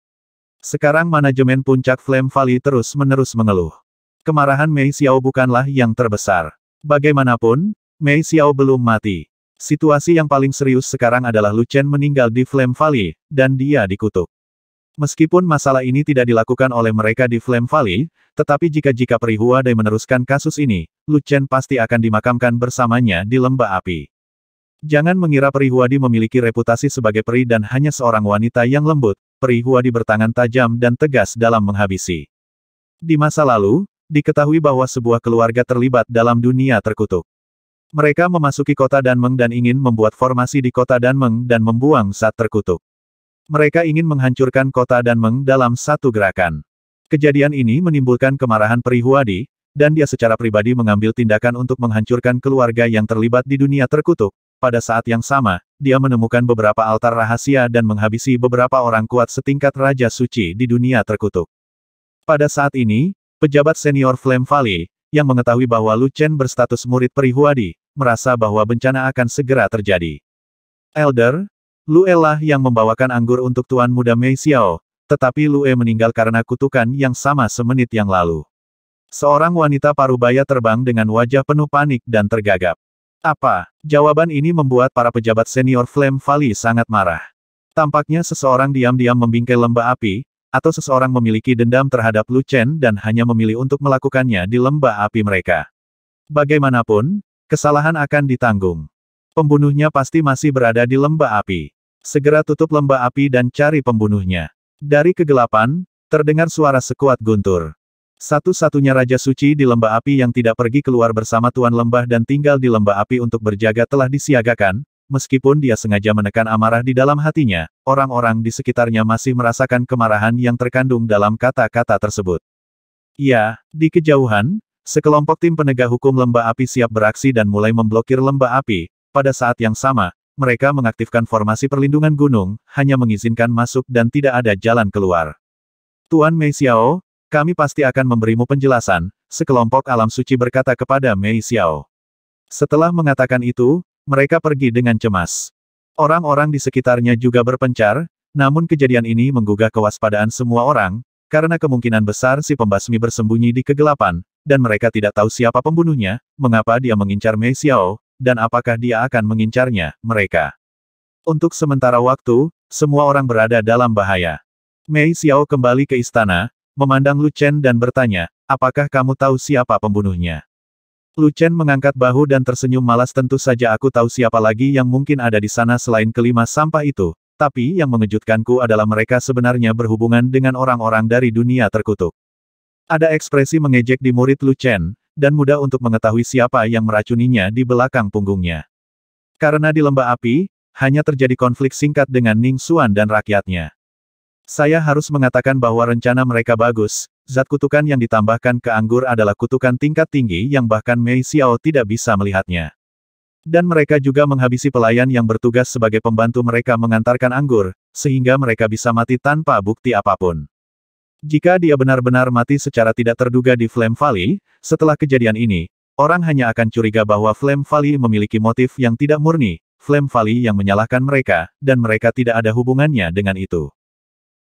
Sekarang manajemen puncak Flame Valley terus-menerus mengeluh. Kemarahan Mei Xiao bukanlah yang terbesar. Bagaimanapun, Mei Xiao belum mati. Situasi yang paling serius sekarang adalah Lu Chen meninggal di Flame Valley, dan dia dikutuk. Meskipun masalah ini tidak dilakukan oleh mereka di Flame Valley, tetapi jika-jika Dai meneruskan kasus ini, Lu Chen pasti akan dimakamkan bersamanya di lembah api. Jangan mengira Dai memiliki reputasi sebagai peri dan hanya seorang wanita yang lembut, di bertangan tajam dan tegas dalam menghabisi. Di masa lalu, diketahui bahwa sebuah keluarga terlibat dalam dunia terkutuk. Mereka memasuki kota Danmeng dan ingin membuat formasi di kota Danmeng dan membuang saat terkutuk. Mereka ingin menghancurkan kota Danmeng dalam satu gerakan. Kejadian ini menimbulkan kemarahan Perihuadi, dan dia secara pribadi mengambil tindakan untuk menghancurkan keluarga yang terlibat di dunia terkutuk, pada saat yang sama, dia menemukan beberapa altar rahasia dan menghabisi beberapa orang kuat setingkat Raja Suci di dunia terkutuk. Pada saat ini, pejabat senior Flame Valley, yang mengetahui bahwa Lu Chen berstatus murid perihuadi, merasa bahwa bencana akan segera terjadi. Elder, Lu e lah yang membawakan anggur untuk Tuan Muda Mei Xiao, tetapi Lu E meninggal karena kutukan yang sama semenit yang lalu. Seorang wanita parubaya terbang dengan wajah penuh panik dan tergagap. Apa? Jawaban ini membuat para pejabat senior Flame Valley sangat marah. Tampaknya seseorang diam-diam membingkai lembah api, atau seseorang memiliki dendam terhadap Lu Chen dan hanya memilih untuk melakukannya di lembah api mereka. Bagaimanapun, kesalahan akan ditanggung. Pembunuhnya pasti masih berada di lembah api. Segera tutup lembah api dan cari pembunuhnya. Dari kegelapan, terdengar suara sekuat guntur. Satu-satunya Raja Suci di lembah api yang tidak pergi keluar bersama Tuan Lembah dan tinggal di lembah api untuk berjaga telah disiagakan, meskipun dia sengaja menekan amarah di dalam hatinya, orang-orang di sekitarnya masih merasakan kemarahan yang terkandung dalam kata-kata tersebut. Ya, di kejauhan, sekelompok tim penegak hukum lembah api siap beraksi dan mulai memblokir lembah api, pada saat yang sama, mereka mengaktifkan formasi perlindungan gunung, hanya mengizinkan masuk dan tidak ada jalan keluar. Tuan Mei Xiao, kami pasti akan memberimu penjelasan, sekelompok alam suci berkata kepada Mei Xiao. Setelah mengatakan itu, mereka pergi dengan cemas. Orang-orang di sekitarnya juga berpencar, namun kejadian ini menggugah kewaspadaan semua orang, karena kemungkinan besar si pembasmi bersembunyi di kegelapan, dan mereka tidak tahu siapa pembunuhnya, mengapa dia mengincar Mei Xiao, dan apakah dia akan mengincarnya, mereka. Untuk sementara waktu, semua orang berada dalam bahaya. Mei Xiao kembali ke istana, memandang Lu Chen dan bertanya, apakah kamu tahu siapa pembunuhnya? Lu Chen mengangkat bahu dan tersenyum malas tentu saja aku tahu siapa lagi yang mungkin ada di sana selain kelima sampah itu, tapi yang mengejutkanku adalah mereka sebenarnya berhubungan dengan orang-orang dari dunia terkutuk. Ada ekspresi mengejek di murid Lu Chen, dan mudah untuk mengetahui siapa yang meracuninya di belakang punggungnya. Karena di lembah api, hanya terjadi konflik singkat dengan Ning Xuan dan rakyatnya. Saya harus mengatakan bahwa rencana mereka bagus, zat kutukan yang ditambahkan ke anggur adalah kutukan tingkat tinggi yang bahkan Mei Xiao tidak bisa melihatnya. Dan mereka juga menghabisi pelayan yang bertugas sebagai pembantu mereka mengantarkan anggur, sehingga mereka bisa mati tanpa bukti apapun. Jika dia benar-benar mati secara tidak terduga di Flame Valley, setelah kejadian ini, orang hanya akan curiga bahwa Flame Valley memiliki motif yang tidak murni, Flame Valley yang menyalahkan mereka, dan mereka tidak ada hubungannya dengan itu.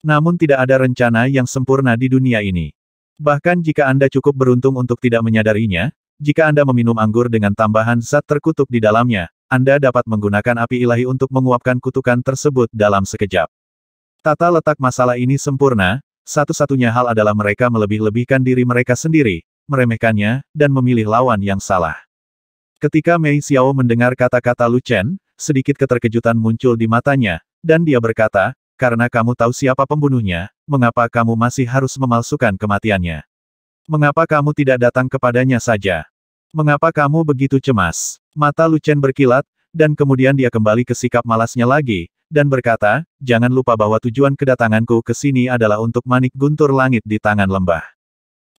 Namun tidak ada rencana yang sempurna di dunia ini. Bahkan jika Anda cukup beruntung untuk tidak menyadarinya, jika Anda meminum anggur dengan tambahan zat terkutuk di dalamnya, Anda dapat menggunakan api ilahi untuk menguapkan kutukan tersebut dalam sekejap. Tata letak masalah ini sempurna, satu-satunya hal adalah mereka melebih-lebihkan diri mereka sendiri, meremehkannya, dan memilih lawan yang salah. Ketika Mei Xiao mendengar kata-kata Lu Chen, sedikit keterkejutan muncul di matanya, dan dia berkata, karena kamu tahu siapa pembunuhnya, mengapa kamu masih harus memalsukan kematiannya? Mengapa kamu tidak datang kepadanya saja? Mengapa kamu begitu cemas? Mata Lucen berkilat, dan kemudian dia kembali ke sikap malasnya lagi, dan berkata, jangan lupa bahwa tujuan kedatanganku ke sini adalah untuk manik guntur langit di tangan lembah.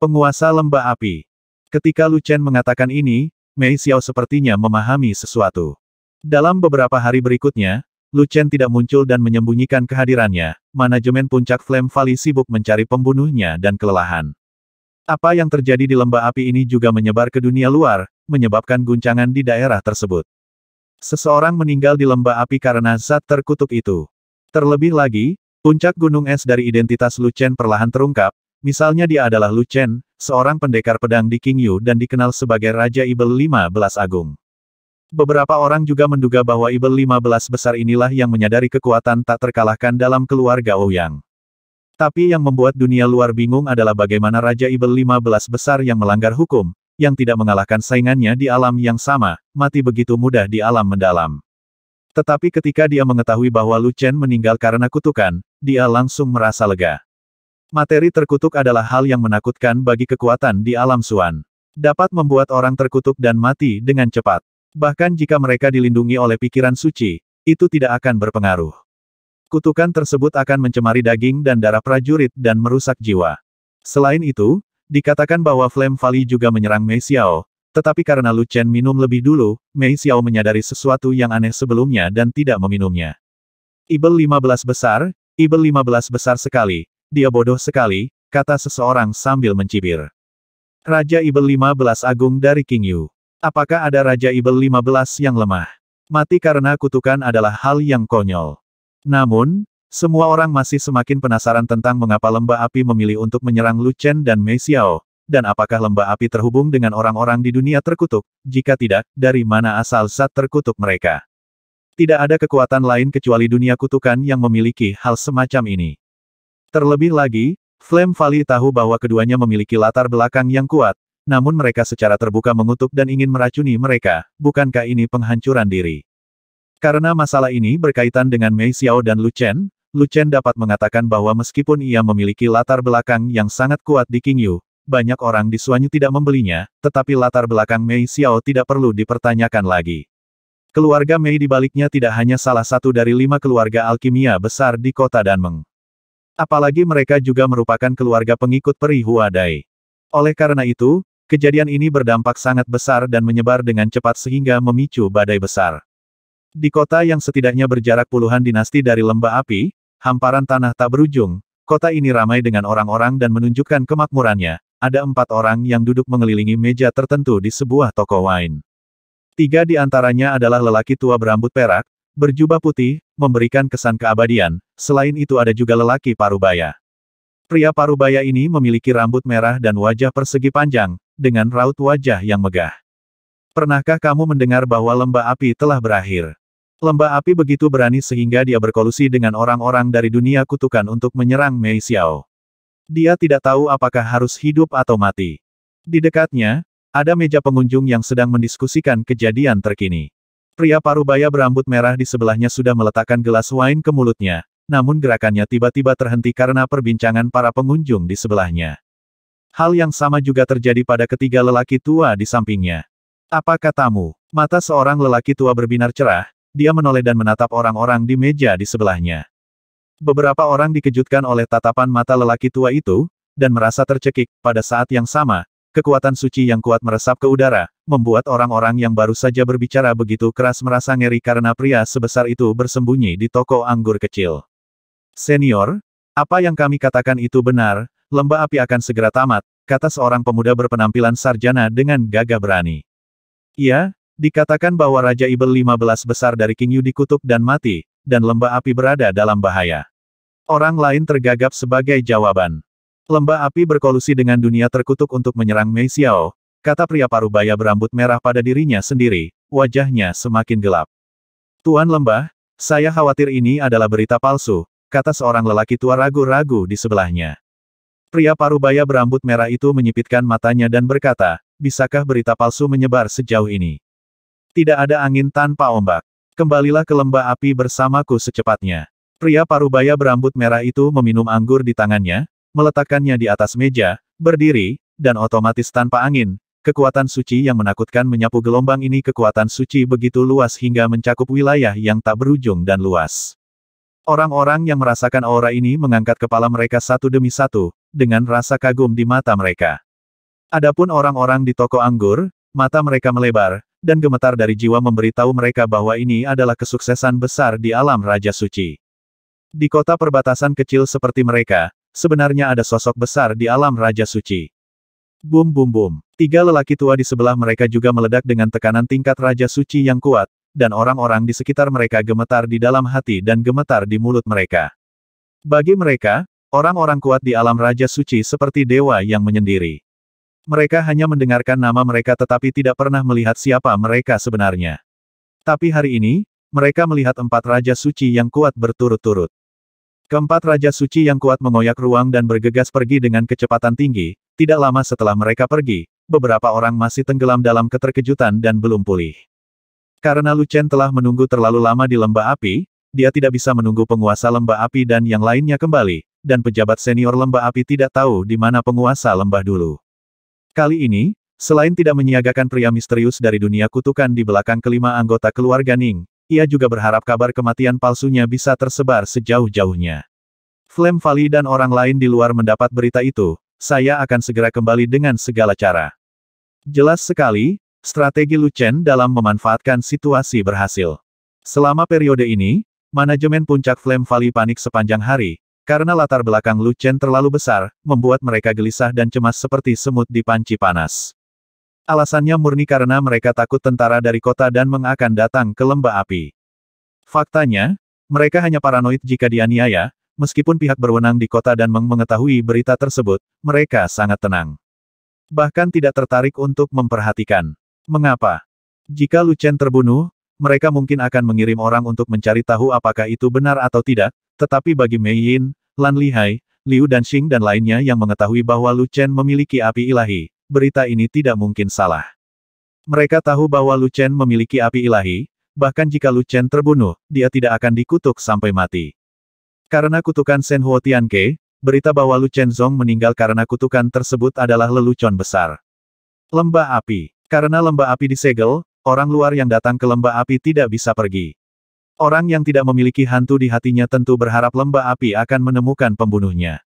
Penguasa lembah api. Ketika Lucen mengatakan ini, Mei Xiao sepertinya memahami sesuatu. Dalam beberapa hari berikutnya, Luchen tidak muncul dan menyembunyikan kehadirannya, manajemen puncak Flame Valley sibuk mencari pembunuhnya dan kelelahan. Apa yang terjadi di lembah api ini juga menyebar ke dunia luar, menyebabkan guncangan di daerah tersebut. Seseorang meninggal di lembah api karena zat terkutuk itu. Terlebih lagi, puncak gunung es dari identitas Luchen perlahan terungkap, misalnya dia adalah Luchen, seorang pendekar pedang di King Yu dan dikenal sebagai Raja Ibel 15 Agung. Beberapa orang juga menduga bahwa Ibel 15 besar inilah yang menyadari kekuatan tak terkalahkan dalam keluarga Ouyang. Oh Tapi yang membuat dunia luar bingung adalah bagaimana Raja Ibel 15 besar yang melanggar hukum, yang tidak mengalahkan saingannya di alam yang sama, mati begitu mudah di alam mendalam. Tetapi ketika dia mengetahui bahwa Lu Chen meninggal karena kutukan, dia langsung merasa lega. Materi terkutuk adalah hal yang menakutkan bagi kekuatan di alam suan. Dapat membuat orang terkutuk dan mati dengan cepat. Bahkan jika mereka dilindungi oleh pikiran suci, itu tidak akan berpengaruh. Kutukan tersebut akan mencemari daging dan darah prajurit dan merusak jiwa. Selain itu, dikatakan bahwa Flame Valley juga menyerang Mei Xiao, tetapi karena Lu Chen minum lebih dulu, Mei Xiao menyadari sesuatu yang aneh sebelumnya dan tidak meminumnya. Ibel 15 besar, Ibel 15 besar sekali, dia bodoh sekali, kata seseorang sambil mencibir. Raja Ibel 15 Agung dari King Yu. Apakah ada Raja Ibel 15 yang lemah? Mati karena kutukan adalah hal yang konyol. Namun, semua orang masih semakin penasaran tentang mengapa lembah api memilih untuk menyerang Lu Chen dan Mei Xiao, dan apakah lembah api terhubung dengan orang-orang di dunia terkutuk, jika tidak, dari mana asal zat terkutuk mereka. Tidak ada kekuatan lain kecuali dunia kutukan yang memiliki hal semacam ini. Terlebih lagi, Flame Valley tahu bahwa keduanya memiliki latar belakang yang kuat, namun mereka secara terbuka mengutuk dan ingin meracuni mereka, bukankah ini penghancuran diri? Karena masalah ini berkaitan dengan Mei Xiao dan Lu Chen, Lu Chen dapat mengatakan bahwa meskipun ia memiliki latar belakang yang sangat kuat di King Yu, banyak orang di Suanyu tidak membelinya, tetapi latar belakang Mei Xiao tidak perlu dipertanyakan lagi. Keluarga Mei di baliknya tidak hanya salah satu dari lima keluarga alkimia besar di kota Danmeng. Apalagi mereka juga merupakan keluarga pengikut peri Huadai. Oleh karena itu, Kejadian ini berdampak sangat besar dan menyebar dengan cepat sehingga memicu badai besar. Di kota yang setidaknya berjarak puluhan dinasti dari lembah api, hamparan tanah tak berujung, kota ini ramai dengan orang-orang dan menunjukkan kemakmurannya. Ada empat orang yang duduk mengelilingi meja tertentu di sebuah toko wine. Tiga di antaranya adalah lelaki tua berambut perak, berjubah putih, memberikan kesan keabadian, selain itu ada juga lelaki parubaya. Pria parubaya ini memiliki rambut merah dan wajah persegi panjang, dengan raut wajah yang megah. Pernahkah kamu mendengar bahwa lembah api telah berakhir? Lembah api begitu berani sehingga dia berkolusi dengan orang-orang dari dunia kutukan untuk menyerang Mei Xiao. Dia tidak tahu apakah harus hidup atau mati. Di dekatnya, ada meja pengunjung yang sedang mendiskusikan kejadian terkini. Pria parubaya berambut merah di sebelahnya sudah meletakkan gelas wine ke mulutnya, namun gerakannya tiba-tiba terhenti karena perbincangan para pengunjung di sebelahnya. Hal yang sama juga terjadi pada ketiga lelaki tua di sampingnya. Apa katamu? Mata seorang lelaki tua berbinar cerah, dia menoleh dan menatap orang-orang di meja di sebelahnya. Beberapa orang dikejutkan oleh tatapan mata lelaki tua itu, dan merasa tercekik, pada saat yang sama, kekuatan suci yang kuat meresap ke udara, membuat orang-orang yang baru saja berbicara begitu keras merasa ngeri karena pria sebesar itu bersembunyi di toko anggur kecil. Senior, apa yang kami katakan itu benar, lembah api akan segera tamat, kata seorang pemuda berpenampilan sarjana dengan gagah berani. Iya, dikatakan bahwa Raja Ibel 15 besar dari King Yu dikutuk dan mati, dan lembah api berada dalam bahaya. Orang lain tergagap sebagai jawaban. Lembah api berkolusi dengan dunia terkutuk untuk menyerang Mei Xiao, kata pria parubaya berambut merah pada dirinya sendiri, wajahnya semakin gelap. Tuan Lembah, saya khawatir ini adalah berita palsu, kata seorang lelaki tua ragu-ragu di sebelahnya. Pria parubaya berambut merah itu menyipitkan matanya dan berkata, bisakah berita palsu menyebar sejauh ini? Tidak ada angin tanpa ombak. Kembalilah ke lembah api bersamaku secepatnya. Pria parubaya berambut merah itu meminum anggur di tangannya, meletakkannya di atas meja, berdiri, dan otomatis tanpa angin, kekuatan suci yang menakutkan menyapu gelombang ini kekuatan suci begitu luas hingga mencakup wilayah yang tak berujung dan luas. Orang-orang yang merasakan aura ini mengangkat kepala mereka satu demi satu, dengan rasa kagum di mata mereka. Adapun orang-orang di toko anggur, mata mereka melebar, dan gemetar dari jiwa memberitahu mereka bahwa ini adalah kesuksesan besar di alam Raja Suci. Di kota perbatasan kecil seperti mereka, sebenarnya ada sosok besar di alam Raja Suci. Bum bum bum. Tiga lelaki tua di sebelah mereka juga meledak dengan tekanan tingkat Raja Suci yang kuat, dan orang-orang di sekitar mereka gemetar di dalam hati dan gemetar di mulut mereka. Bagi mereka, orang-orang kuat di alam Raja Suci seperti dewa yang menyendiri. Mereka hanya mendengarkan nama mereka tetapi tidak pernah melihat siapa mereka sebenarnya. Tapi hari ini, mereka melihat empat Raja Suci yang kuat berturut-turut. Keempat Raja Suci yang kuat mengoyak ruang dan bergegas pergi dengan kecepatan tinggi, tidak lama setelah mereka pergi, beberapa orang masih tenggelam dalam keterkejutan dan belum pulih. Karena Lucen telah menunggu terlalu lama di lembah api, dia tidak bisa menunggu penguasa lembah api dan yang lainnya kembali, dan pejabat senior lembah api tidak tahu di mana penguasa lembah dulu. Kali ini, selain tidak menyiagakan pria misterius dari dunia kutukan di belakang kelima anggota keluarga Ning, ia juga berharap kabar kematian palsunya bisa tersebar sejauh-jauhnya. Flame Valley dan orang lain di luar mendapat berita itu, saya akan segera kembali dengan segala cara. Jelas sekali, strategi Lu Chen dalam memanfaatkan situasi berhasil. Selama periode ini, manajemen puncak Flame Valley panik sepanjang hari, karena latar belakang Lu Chen terlalu besar, membuat mereka gelisah dan cemas seperti semut di panci panas. Alasannya murni karena mereka takut tentara dari kota dan mengakan datang ke lembah api. Faktanya, mereka hanya paranoid jika dianiaya, meskipun pihak berwenang di kota dan Meng mengetahui berita tersebut, mereka sangat tenang. Bahkan tidak tertarik untuk memperhatikan. Mengapa? Jika Lucen terbunuh, mereka mungkin akan mengirim orang untuk mencari tahu apakah itu benar atau tidak, tetapi bagi Mei Yin, Lan Lihai, Liu dan Xing dan lainnya yang mengetahui bahwa Lucen memiliki api ilahi, berita ini tidak mungkin salah. Mereka tahu bahwa Lucen memiliki api ilahi, bahkan jika Lucen terbunuh, dia tidak akan dikutuk sampai mati. Karena kutukan Shen Huo Tianke, berita bahwa Lucen Zong meninggal karena kutukan tersebut adalah lelucon besar. Lembah api karena lembah api disegel, orang luar yang datang ke lembah api tidak bisa pergi. Orang yang tidak memiliki hantu di hatinya tentu berharap lembah api akan menemukan pembunuhnya.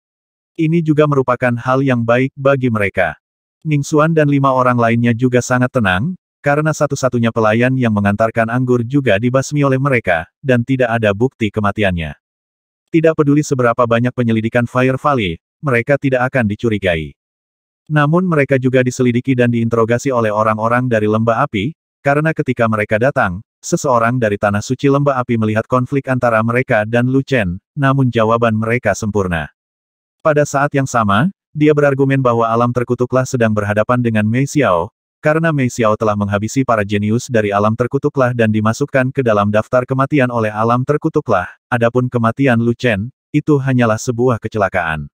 Ini juga merupakan hal yang baik bagi mereka. Ning Xuan dan lima orang lainnya juga sangat tenang, karena satu-satunya pelayan yang mengantarkan anggur juga dibasmi oleh mereka, dan tidak ada bukti kematiannya. Tidak peduli seberapa banyak penyelidikan Fire Valley, mereka tidak akan dicurigai. Namun mereka juga diselidiki dan diinterogasi oleh orang-orang dari lembah api, karena ketika mereka datang, seseorang dari tanah suci lembah api melihat konflik antara mereka dan Lu Chen, namun jawaban mereka sempurna. Pada saat yang sama, dia berargumen bahwa alam terkutuklah sedang berhadapan dengan Mei Xiao, karena Mei Xiao telah menghabisi para jenius dari alam terkutuklah dan dimasukkan ke dalam daftar kematian oleh alam terkutuklah, adapun kematian Lu Chen, itu hanyalah sebuah kecelakaan.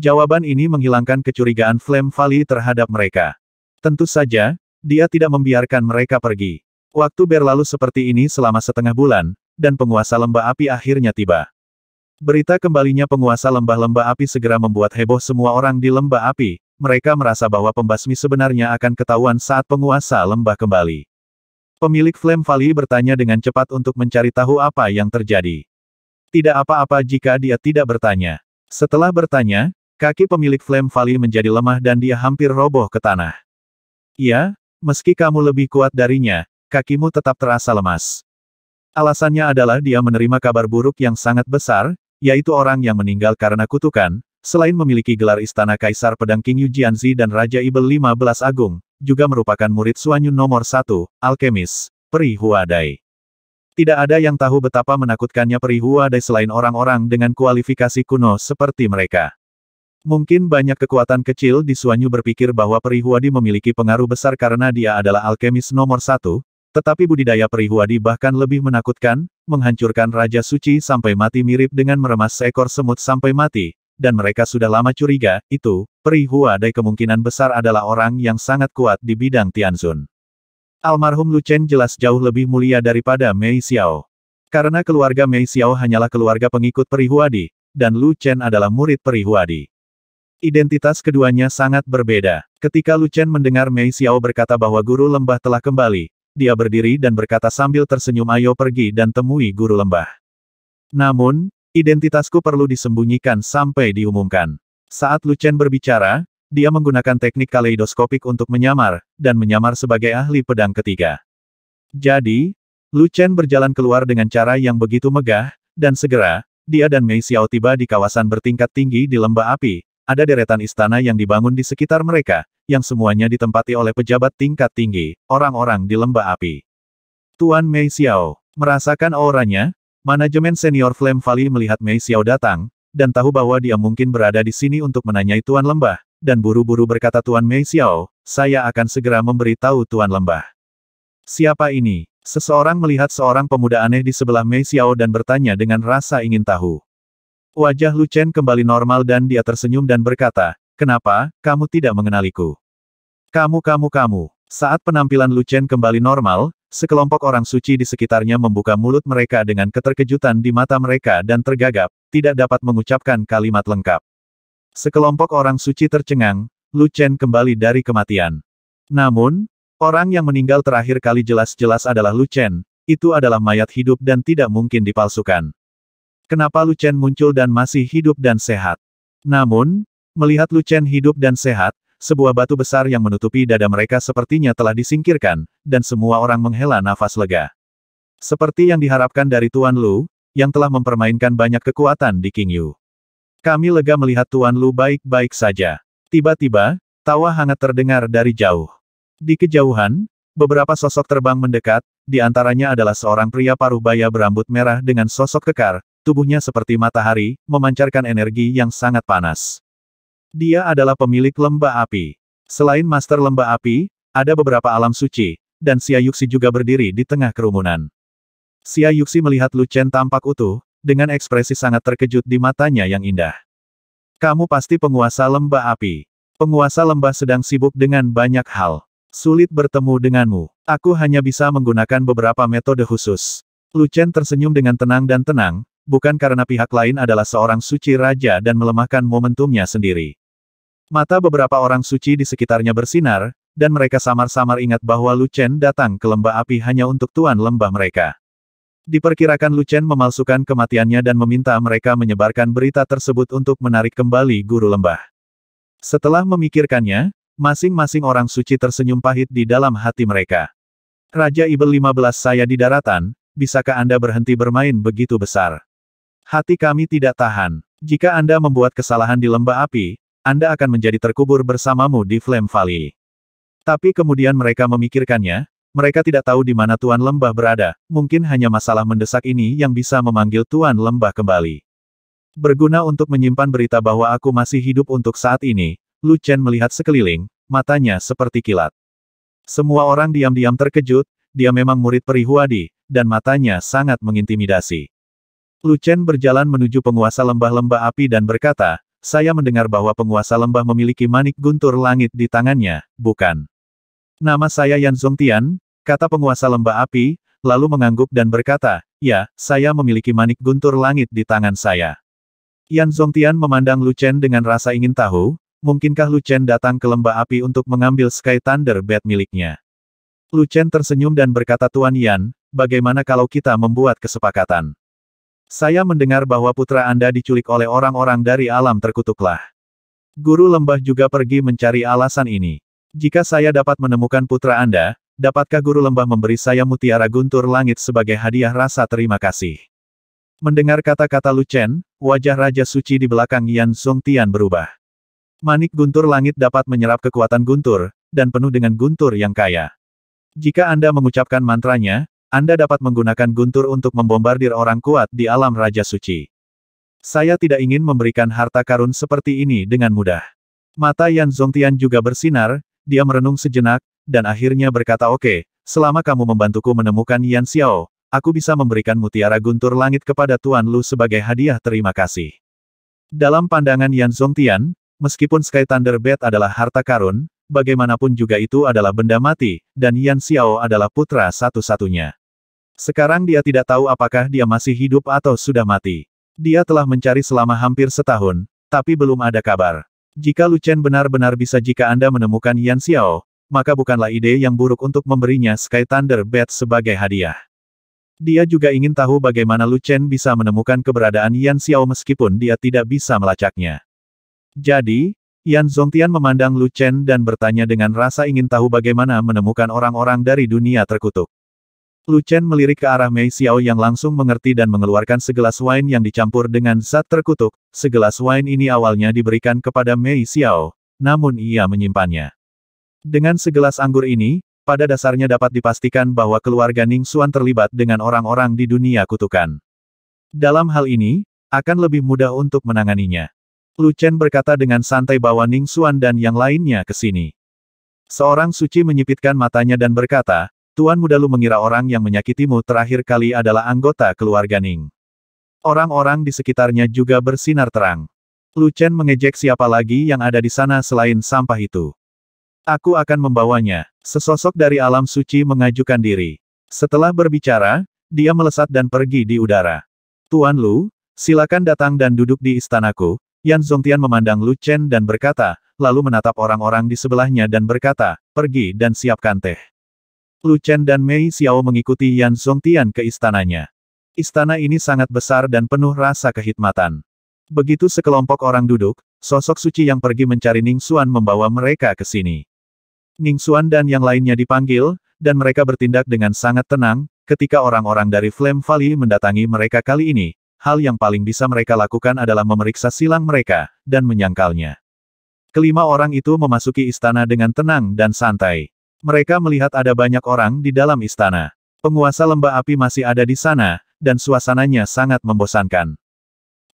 Jawaban ini menghilangkan kecurigaan Flame Valley terhadap mereka. Tentu saja, dia tidak membiarkan mereka pergi. Waktu berlalu seperti ini selama setengah bulan, dan penguasa lembah api akhirnya tiba. Berita kembalinya penguasa lembah-lembah api segera membuat heboh semua orang di lembah api, mereka merasa bahwa pembasmi sebenarnya akan ketahuan saat penguasa lembah kembali. Pemilik Flame Valley bertanya dengan cepat untuk mencari tahu apa yang terjadi. Tidak apa-apa jika dia tidak bertanya. Setelah bertanya, Kaki pemilik Flame Valley menjadi lemah dan dia hampir roboh ke tanah. Iya, meski kamu lebih kuat darinya, kakimu tetap terasa lemas. Alasannya adalah dia menerima kabar buruk yang sangat besar, yaitu orang yang meninggal karena kutukan, selain memiliki gelar Istana Kaisar Pedang King Yujianzi dan Raja Ibel 15 Agung, juga merupakan murid Suanyu nomor satu, alkemis, Peri Huadai. Tidak ada yang tahu betapa menakutkannya Peri Huadai selain orang-orang dengan kualifikasi kuno seperti mereka. Mungkin banyak kekuatan kecil di Suanyu berpikir bahwa Perihuadi memiliki pengaruh besar karena dia adalah alkemis nomor satu, tetapi budidaya Perihuadi bahkan lebih menakutkan, menghancurkan Raja Suci sampai mati mirip dengan meremas seekor semut sampai mati, dan mereka sudah lama curiga, itu, Perihuadi kemungkinan besar adalah orang yang sangat kuat di bidang Tianzun. Almarhum Lu Chen jelas jauh lebih mulia daripada Mei Xiao. Karena keluarga Mei Xiao hanyalah keluarga pengikut Perihuadi, dan Lu Chen adalah murid Perihuadi. Identitas keduanya sangat berbeda. Ketika Lu Chen mendengar Mei Xiao berkata bahwa guru lembah telah kembali, dia berdiri dan berkata sambil tersenyum ayo pergi dan temui guru lembah. Namun, identitasku perlu disembunyikan sampai diumumkan. Saat Lu Chen berbicara, dia menggunakan teknik kaleidoskopik untuk menyamar, dan menyamar sebagai ahli pedang ketiga. Jadi, Lu Chen berjalan keluar dengan cara yang begitu megah, dan segera, dia dan Mei Xiao tiba di kawasan bertingkat tinggi di lembah api, ada deretan istana yang dibangun di sekitar mereka, yang semuanya ditempati oleh pejabat tingkat tinggi, orang-orang di lembah api. Tuan Mei Xiao, merasakan auranya, manajemen senior Flame Valley melihat Mei Xiao datang, dan tahu bahwa dia mungkin berada di sini untuk menanyai Tuan Lembah, dan buru-buru berkata Tuan Mei Xiao, saya akan segera memberitahu Tuan Lembah. Siapa ini? Seseorang melihat seorang pemuda aneh di sebelah Mei Xiao dan bertanya dengan rasa ingin tahu. Wajah Lu Chen kembali normal dan dia tersenyum dan berkata, Kenapa, kamu tidak mengenaliku? Kamu kamu kamu. Saat penampilan Lu Chen kembali normal, sekelompok orang suci di sekitarnya membuka mulut mereka dengan keterkejutan di mata mereka dan tergagap, tidak dapat mengucapkan kalimat lengkap. Sekelompok orang suci tercengang, Lu Chen kembali dari kematian. Namun, orang yang meninggal terakhir kali jelas-jelas adalah Lu Chen, itu adalah mayat hidup dan tidak mungkin dipalsukan. Kenapa Lu Chen muncul dan masih hidup dan sehat? Namun, melihat Lu Chen hidup dan sehat, sebuah batu besar yang menutupi dada mereka sepertinya telah disingkirkan, dan semua orang menghela nafas lega. Seperti yang diharapkan dari Tuan Lu, yang telah mempermainkan banyak kekuatan di King Yu. Kami lega melihat Tuan Lu baik-baik saja. Tiba-tiba, tawa hangat terdengar dari jauh. Di kejauhan, beberapa sosok terbang mendekat, di antaranya adalah seorang pria paruh baya berambut merah dengan sosok kekar, tubuhnya seperti matahari, memancarkan energi yang sangat panas. Dia adalah pemilik lembah api. Selain master lembah api, ada beberapa alam suci, dan Xia Yuxi juga berdiri di tengah kerumunan. Xia Yuxi melihat Lu Chen tampak utuh, dengan ekspresi sangat terkejut di matanya yang indah. Kamu pasti penguasa lembah api. Penguasa lembah sedang sibuk dengan banyak hal. Sulit bertemu denganmu. Aku hanya bisa menggunakan beberapa metode khusus. Lu Chen tersenyum dengan tenang dan tenang, bukan karena pihak lain adalah seorang suci raja dan melemahkan momentumnya sendiri. Mata beberapa orang suci di sekitarnya bersinar, dan mereka samar-samar ingat bahwa Lucen datang ke lembah api hanya untuk tuan lembah mereka. Diperkirakan Lucen memalsukan kematiannya dan meminta mereka menyebarkan berita tersebut untuk menarik kembali guru lembah. Setelah memikirkannya, masing-masing orang suci tersenyum pahit di dalam hati mereka. Raja Ibel 15 saya di daratan, bisakah Anda berhenti bermain begitu besar? Hati kami tidak tahan. Jika Anda membuat kesalahan di lembah api, Anda akan menjadi terkubur bersamamu di Flame Valley. Tapi kemudian mereka memikirkannya, mereka tidak tahu di mana Tuan Lembah berada, mungkin hanya masalah mendesak ini yang bisa memanggil Tuan Lembah kembali. Berguna untuk menyimpan berita bahwa aku masih hidup untuk saat ini, Lu Chen melihat sekeliling, matanya seperti kilat. Semua orang diam-diam terkejut, dia memang murid perihuadi, dan matanya sangat mengintimidasi. Lu Chen berjalan menuju penguasa lembah-lembah api dan berkata, saya mendengar bahwa penguasa lembah memiliki manik guntur langit di tangannya, bukan? Nama saya Yan Zongtian, kata penguasa lembah api, lalu mengangguk dan berkata, ya, saya memiliki manik guntur langit di tangan saya. Yan Zongtian memandang Lu Chen dengan rasa ingin tahu, mungkinkah Lu Chen datang ke lembah api untuk mengambil Sky Thunder Bed miliknya? Lu Chen tersenyum dan berkata Tuan Yan, bagaimana kalau kita membuat kesepakatan? Saya mendengar bahwa putra Anda diculik oleh orang-orang dari alam terkutuklah. Guru lembah juga pergi mencari alasan ini. Jika saya dapat menemukan putra Anda, dapatkah guru lembah memberi saya mutiara guntur langit sebagai hadiah rasa terima kasih? Mendengar kata-kata Lu Chen, wajah Raja Suci di belakang Yan Song Tian berubah. Manik guntur langit dapat menyerap kekuatan guntur, dan penuh dengan guntur yang kaya. Jika Anda mengucapkan mantranya, anda dapat menggunakan guntur untuk membombardir orang kuat di alam Raja Suci. Saya tidak ingin memberikan harta karun seperti ini dengan mudah. Mata Yan Zongtian juga bersinar, dia merenung sejenak, dan akhirnya berkata oke, okay, selama kamu membantuku menemukan Yan Xiao, aku bisa memberikan mutiara guntur langit kepada Tuan Lu sebagai hadiah terima kasih. Dalam pandangan Yan Zongtian, meskipun Sky Thunder Bed adalah harta karun, bagaimanapun juga itu adalah benda mati, dan Yan Xiao adalah putra satu-satunya. Sekarang dia tidak tahu apakah dia masih hidup atau sudah mati. Dia telah mencari selama hampir setahun, tapi belum ada kabar. Jika Lu Chen benar-benar bisa jika Anda menemukan Yan Xiao, maka bukanlah ide yang buruk untuk memberinya Sky Thunder Bat sebagai hadiah. Dia juga ingin tahu bagaimana Lu Chen bisa menemukan keberadaan Yan Xiao meskipun dia tidak bisa melacaknya. Jadi, Yan Zongtian memandang Lu Chen dan bertanya dengan rasa ingin tahu bagaimana menemukan orang-orang dari dunia terkutuk. Lu Chen melirik ke arah Mei Xiao yang langsung mengerti dan mengeluarkan segelas wine yang dicampur dengan zat terkutuk. Segelas wine ini awalnya diberikan kepada Mei Xiao, namun ia menyimpannya. Dengan segelas anggur ini, pada dasarnya dapat dipastikan bahwa keluarga Ning Xuan terlibat dengan orang-orang di dunia kutukan. Dalam hal ini, akan lebih mudah untuk menanganinya. Lu Chen berkata dengan santai bahwa Ning Xuan dan yang lainnya ke sini. Seorang suci menyipitkan matanya dan berkata, Tuan Muda Lu mengira orang yang menyakitimu terakhir kali adalah anggota keluarga Ning. Orang-orang di sekitarnya juga bersinar terang. Lu Chen mengejek siapa lagi yang ada di sana selain sampah itu. Aku akan membawanya. Sesosok dari alam suci mengajukan diri. Setelah berbicara, dia melesat dan pergi di udara. Tuan Lu, silakan datang dan duduk di istanaku. Yan Zongtian memandang Lu Chen dan berkata, lalu menatap orang-orang di sebelahnya dan berkata, pergi dan siapkan teh. Lu Chen dan Mei Xiao mengikuti Yan Tian ke istananya. Istana ini sangat besar dan penuh rasa kehidmatan. Begitu sekelompok orang duduk, sosok suci yang pergi mencari Ning Xuan membawa mereka ke sini. Ning Xuan dan yang lainnya dipanggil, dan mereka bertindak dengan sangat tenang, ketika orang-orang dari Flame Valley mendatangi mereka kali ini, hal yang paling bisa mereka lakukan adalah memeriksa silang mereka, dan menyangkalnya. Kelima orang itu memasuki istana dengan tenang dan santai. Mereka melihat ada banyak orang di dalam istana. Penguasa lembah api masih ada di sana, dan suasananya sangat membosankan.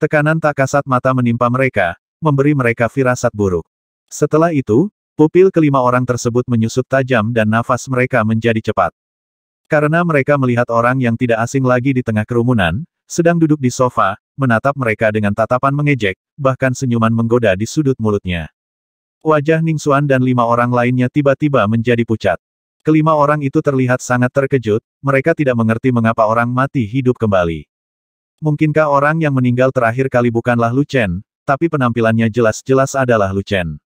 Tekanan tak kasat mata menimpa mereka, memberi mereka firasat buruk. Setelah itu, pupil kelima orang tersebut menyusut tajam dan nafas mereka menjadi cepat. Karena mereka melihat orang yang tidak asing lagi di tengah kerumunan, sedang duduk di sofa, menatap mereka dengan tatapan mengejek, bahkan senyuman menggoda di sudut mulutnya. Wajah Ning Xuan dan lima orang lainnya tiba-tiba menjadi pucat. Kelima orang itu terlihat sangat terkejut, mereka tidak mengerti mengapa orang mati hidup kembali. Mungkinkah orang yang meninggal terakhir kali bukanlah Lu Chen, tapi penampilannya jelas-jelas adalah Lu Chen.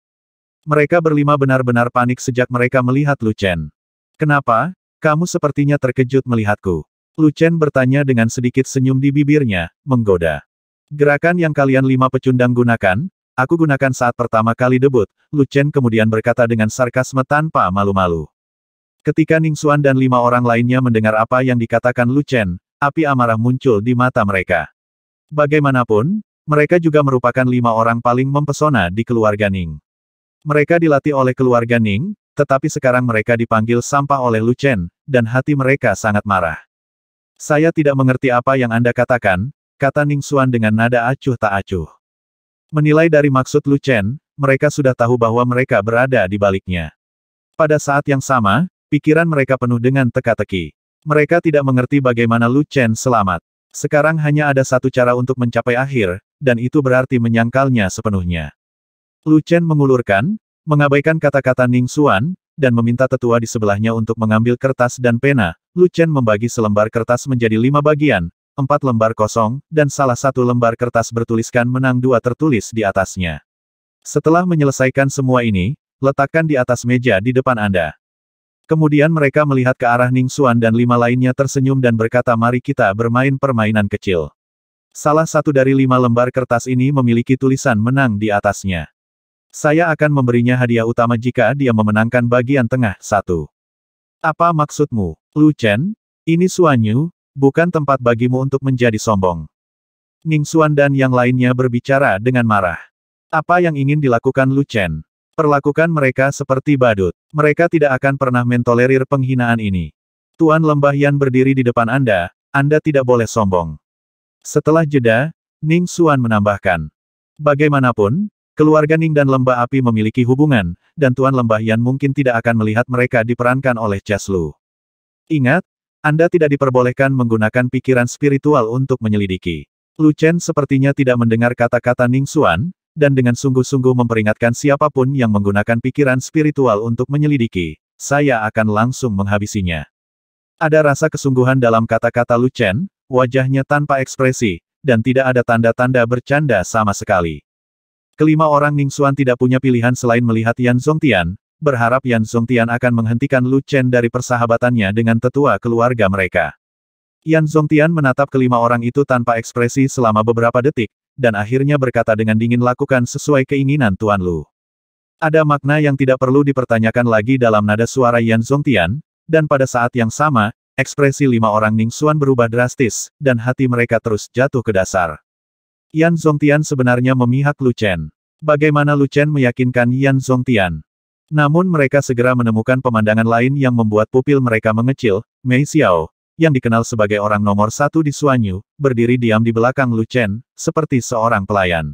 Mereka berlima benar-benar panik sejak mereka melihat Lu Chen. Kenapa? Kamu sepertinya terkejut melihatku. Lu Chen bertanya dengan sedikit senyum di bibirnya, menggoda. Gerakan yang kalian lima pecundang gunakan, Aku gunakan saat pertama kali debut, Lu Chen kemudian berkata dengan sarkasme tanpa malu-malu. Ketika Ning Xuan dan lima orang lainnya mendengar apa yang dikatakan Lu Chen, api amarah muncul di mata mereka. Bagaimanapun, mereka juga merupakan lima orang paling mempesona di keluarga Ning. Mereka dilatih oleh keluarga Ning, tetapi sekarang mereka dipanggil sampah oleh Lu Chen, dan hati mereka sangat marah. Saya tidak mengerti apa yang Anda katakan, kata Ning Xuan dengan nada acuh tak acuh. Menilai dari maksud Lu Chen, mereka sudah tahu bahwa mereka berada di baliknya. Pada saat yang sama, pikiran mereka penuh dengan teka-teki. Mereka tidak mengerti bagaimana Lu Chen selamat. Sekarang hanya ada satu cara untuk mencapai akhir, dan itu berarti menyangkalnya sepenuhnya. Lu Chen mengulurkan, mengabaikan kata-kata Ning Xuan, dan meminta tetua di sebelahnya untuk mengambil kertas dan pena, Lu Chen membagi selembar kertas menjadi lima bagian, empat lembar kosong, dan salah satu lembar kertas bertuliskan menang dua tertulis di atasnya. Setelah menyelesaikan semua ini, letakkan di atas meja di depan Anda. Kemudian mereka melihat ke arah Ning Xuan dan lima lainnya tersenyum dan berkata mari kita bermain permainan kecil. Salah satu dari lima lembar kertas ini memiliki tulisan menang di atasnya. Saya akan memberinya hadiah utama jika dia memenangkan bagian tengah satu. Apa maksudmu, Lu Chen? Ini Suanyu, bukan tempat bagimu untuk menjadi sombong. Ning Xuan dan yang lainnya berbicara dengan marah. Apa yang ingin dilakukan Lu Chen? Perlakukan mereka seperti badut. Mereka tidak akan pernah mentolerir penghinaan ini. Tuan Lembah Yan berdiri di depan Anda, Anda tidak boleh sombong. Setelah jeda, Ning Xuan menambahkan. Bagaimanapun, keluarga Ning dan Lembah Api memiliki hubungan, dan Tuan Lembah Yan mungkin tidak akan melihat mereka diperankan oleh Jaslu. Ingat, anda tidak diperbolehkan menggunakan pikiran spiritual untuk menyelidiki. Lu Chen sepertinya tidak mendengar kata-kata Ning Xuan, dan dengan sungguh-sungguh memperingatkan siapapun yang menggunakan pikiran spiritual untuk menyelidiki, saya akan langsung menghabisinya. Ada rasa kesungguhan dalam kata-kata Lu Chen, wajahnya tanpa ekspresi, dan tidak ada tanda-tanda bercanda sama sekali. Kelima orang Ning Xuan tidak punya pilihan selain melihat Yan Zhongtian berharap Yan Zongtian akan menghentikan Lu Chen dari persahabatannya dengan tetua keluarga mereka. Yan Zongtian menatap kelima orang itu tanpa ekspresi selama beberapa detik, dan akhirnya berkata dengan dingin lakukan sesuai keinginan Tuan Lu. Ada makna yang tidak perlu dipertanyakan lagi dalam nada suara Yan Zongtian, dan pada saat yang sama, ekspresi lima orang Ning Xuan berubah drastis, dan hati mereka terus jatuh ke dasar. Yan Zongtian sebenarnya memihak Lu Chen. Bagaimana Lu Chen meyakinkan Yan Zongtian? Namun mereka segera menemukan pemandangan lain yang membuat pupil mereka mengecil, Mei Xiao, yang dikenal sebagai orang nomor satu di Suanyu, berdiri diam di belakang Lu Chen, seperti seorang pelayan.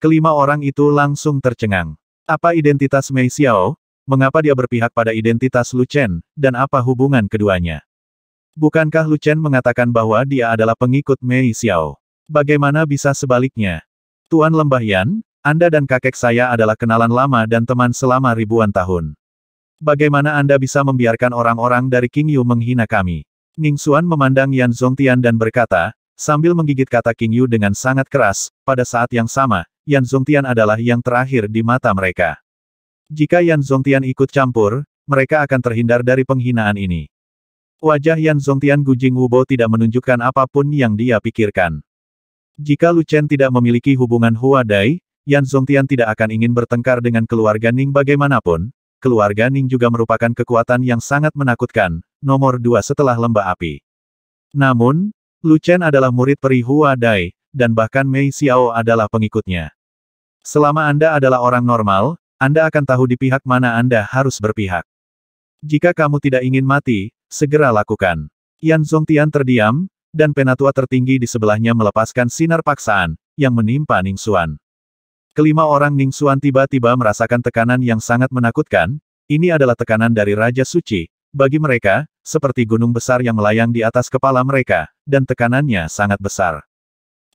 Kelima orang itu langsung tercengang. Apa identitas Mei Xiao? Mengapa dia berpihak pada identitas Lu Chen, dan apa hubungan keduanya? Bukankah Lu Chen mengatakan bahwa dia adalah pengikut Mei Xiao? Bagaimana bisa sebaliknya? Tuan Lembah Yan, anda dan kakek saya adalah kenalan lama dan teman selama ribuan tahun. Bagaimana Anda bisa membiarkan orang-orang dari King Yu menghina kami? Ning Xuan memandang Yan Zongtian dan berkata, sambil menggigit kata King Yu dengan sangat keras, pada saat yang sama, Yan Zongtian adalah yang terakhir di mata mereka. Jika Yan Zongtian ikut campur, mereka akan terhindar dari penghinaan ini. Wajah Yan Zongtian Gujing Wubo tidak menunjukkan apapun yang dia pikirkan. Jika Lu Chen tidak memiliki hubungan Hua Dai, Yan Zongtian tidak akan ingin bertengkar dengan keluarga Ning bagaimanapun, keluarga Ning juga merupakan kekuatan yang sangat menakutkan, nomor dua setelah lembah api. Namun, Lu Chen adalah murid peri Hua Dai, dan bahkan Mei Xiao adalah pengikutnya. Selama Anda adalah orang normal, Anda akan tahu di pihak mana Anda harus berpihak. Jika kamu tidak ingin mati, segera lakukan. Yan Zongtian terdiam, dan penatua tertinggi di sebelahnya melepaskan sinar paksaan, yang menimpa Ning Xuan. Kelima orang Ning Xuan tiba-tiba merasakan tekanan yang sangat menakutkan, ini adalah tekanan dari Raja Suci, bagi mereka, seperti gunung besar yang melayang di atas kepala mereka, dan tekanannya sangat besar.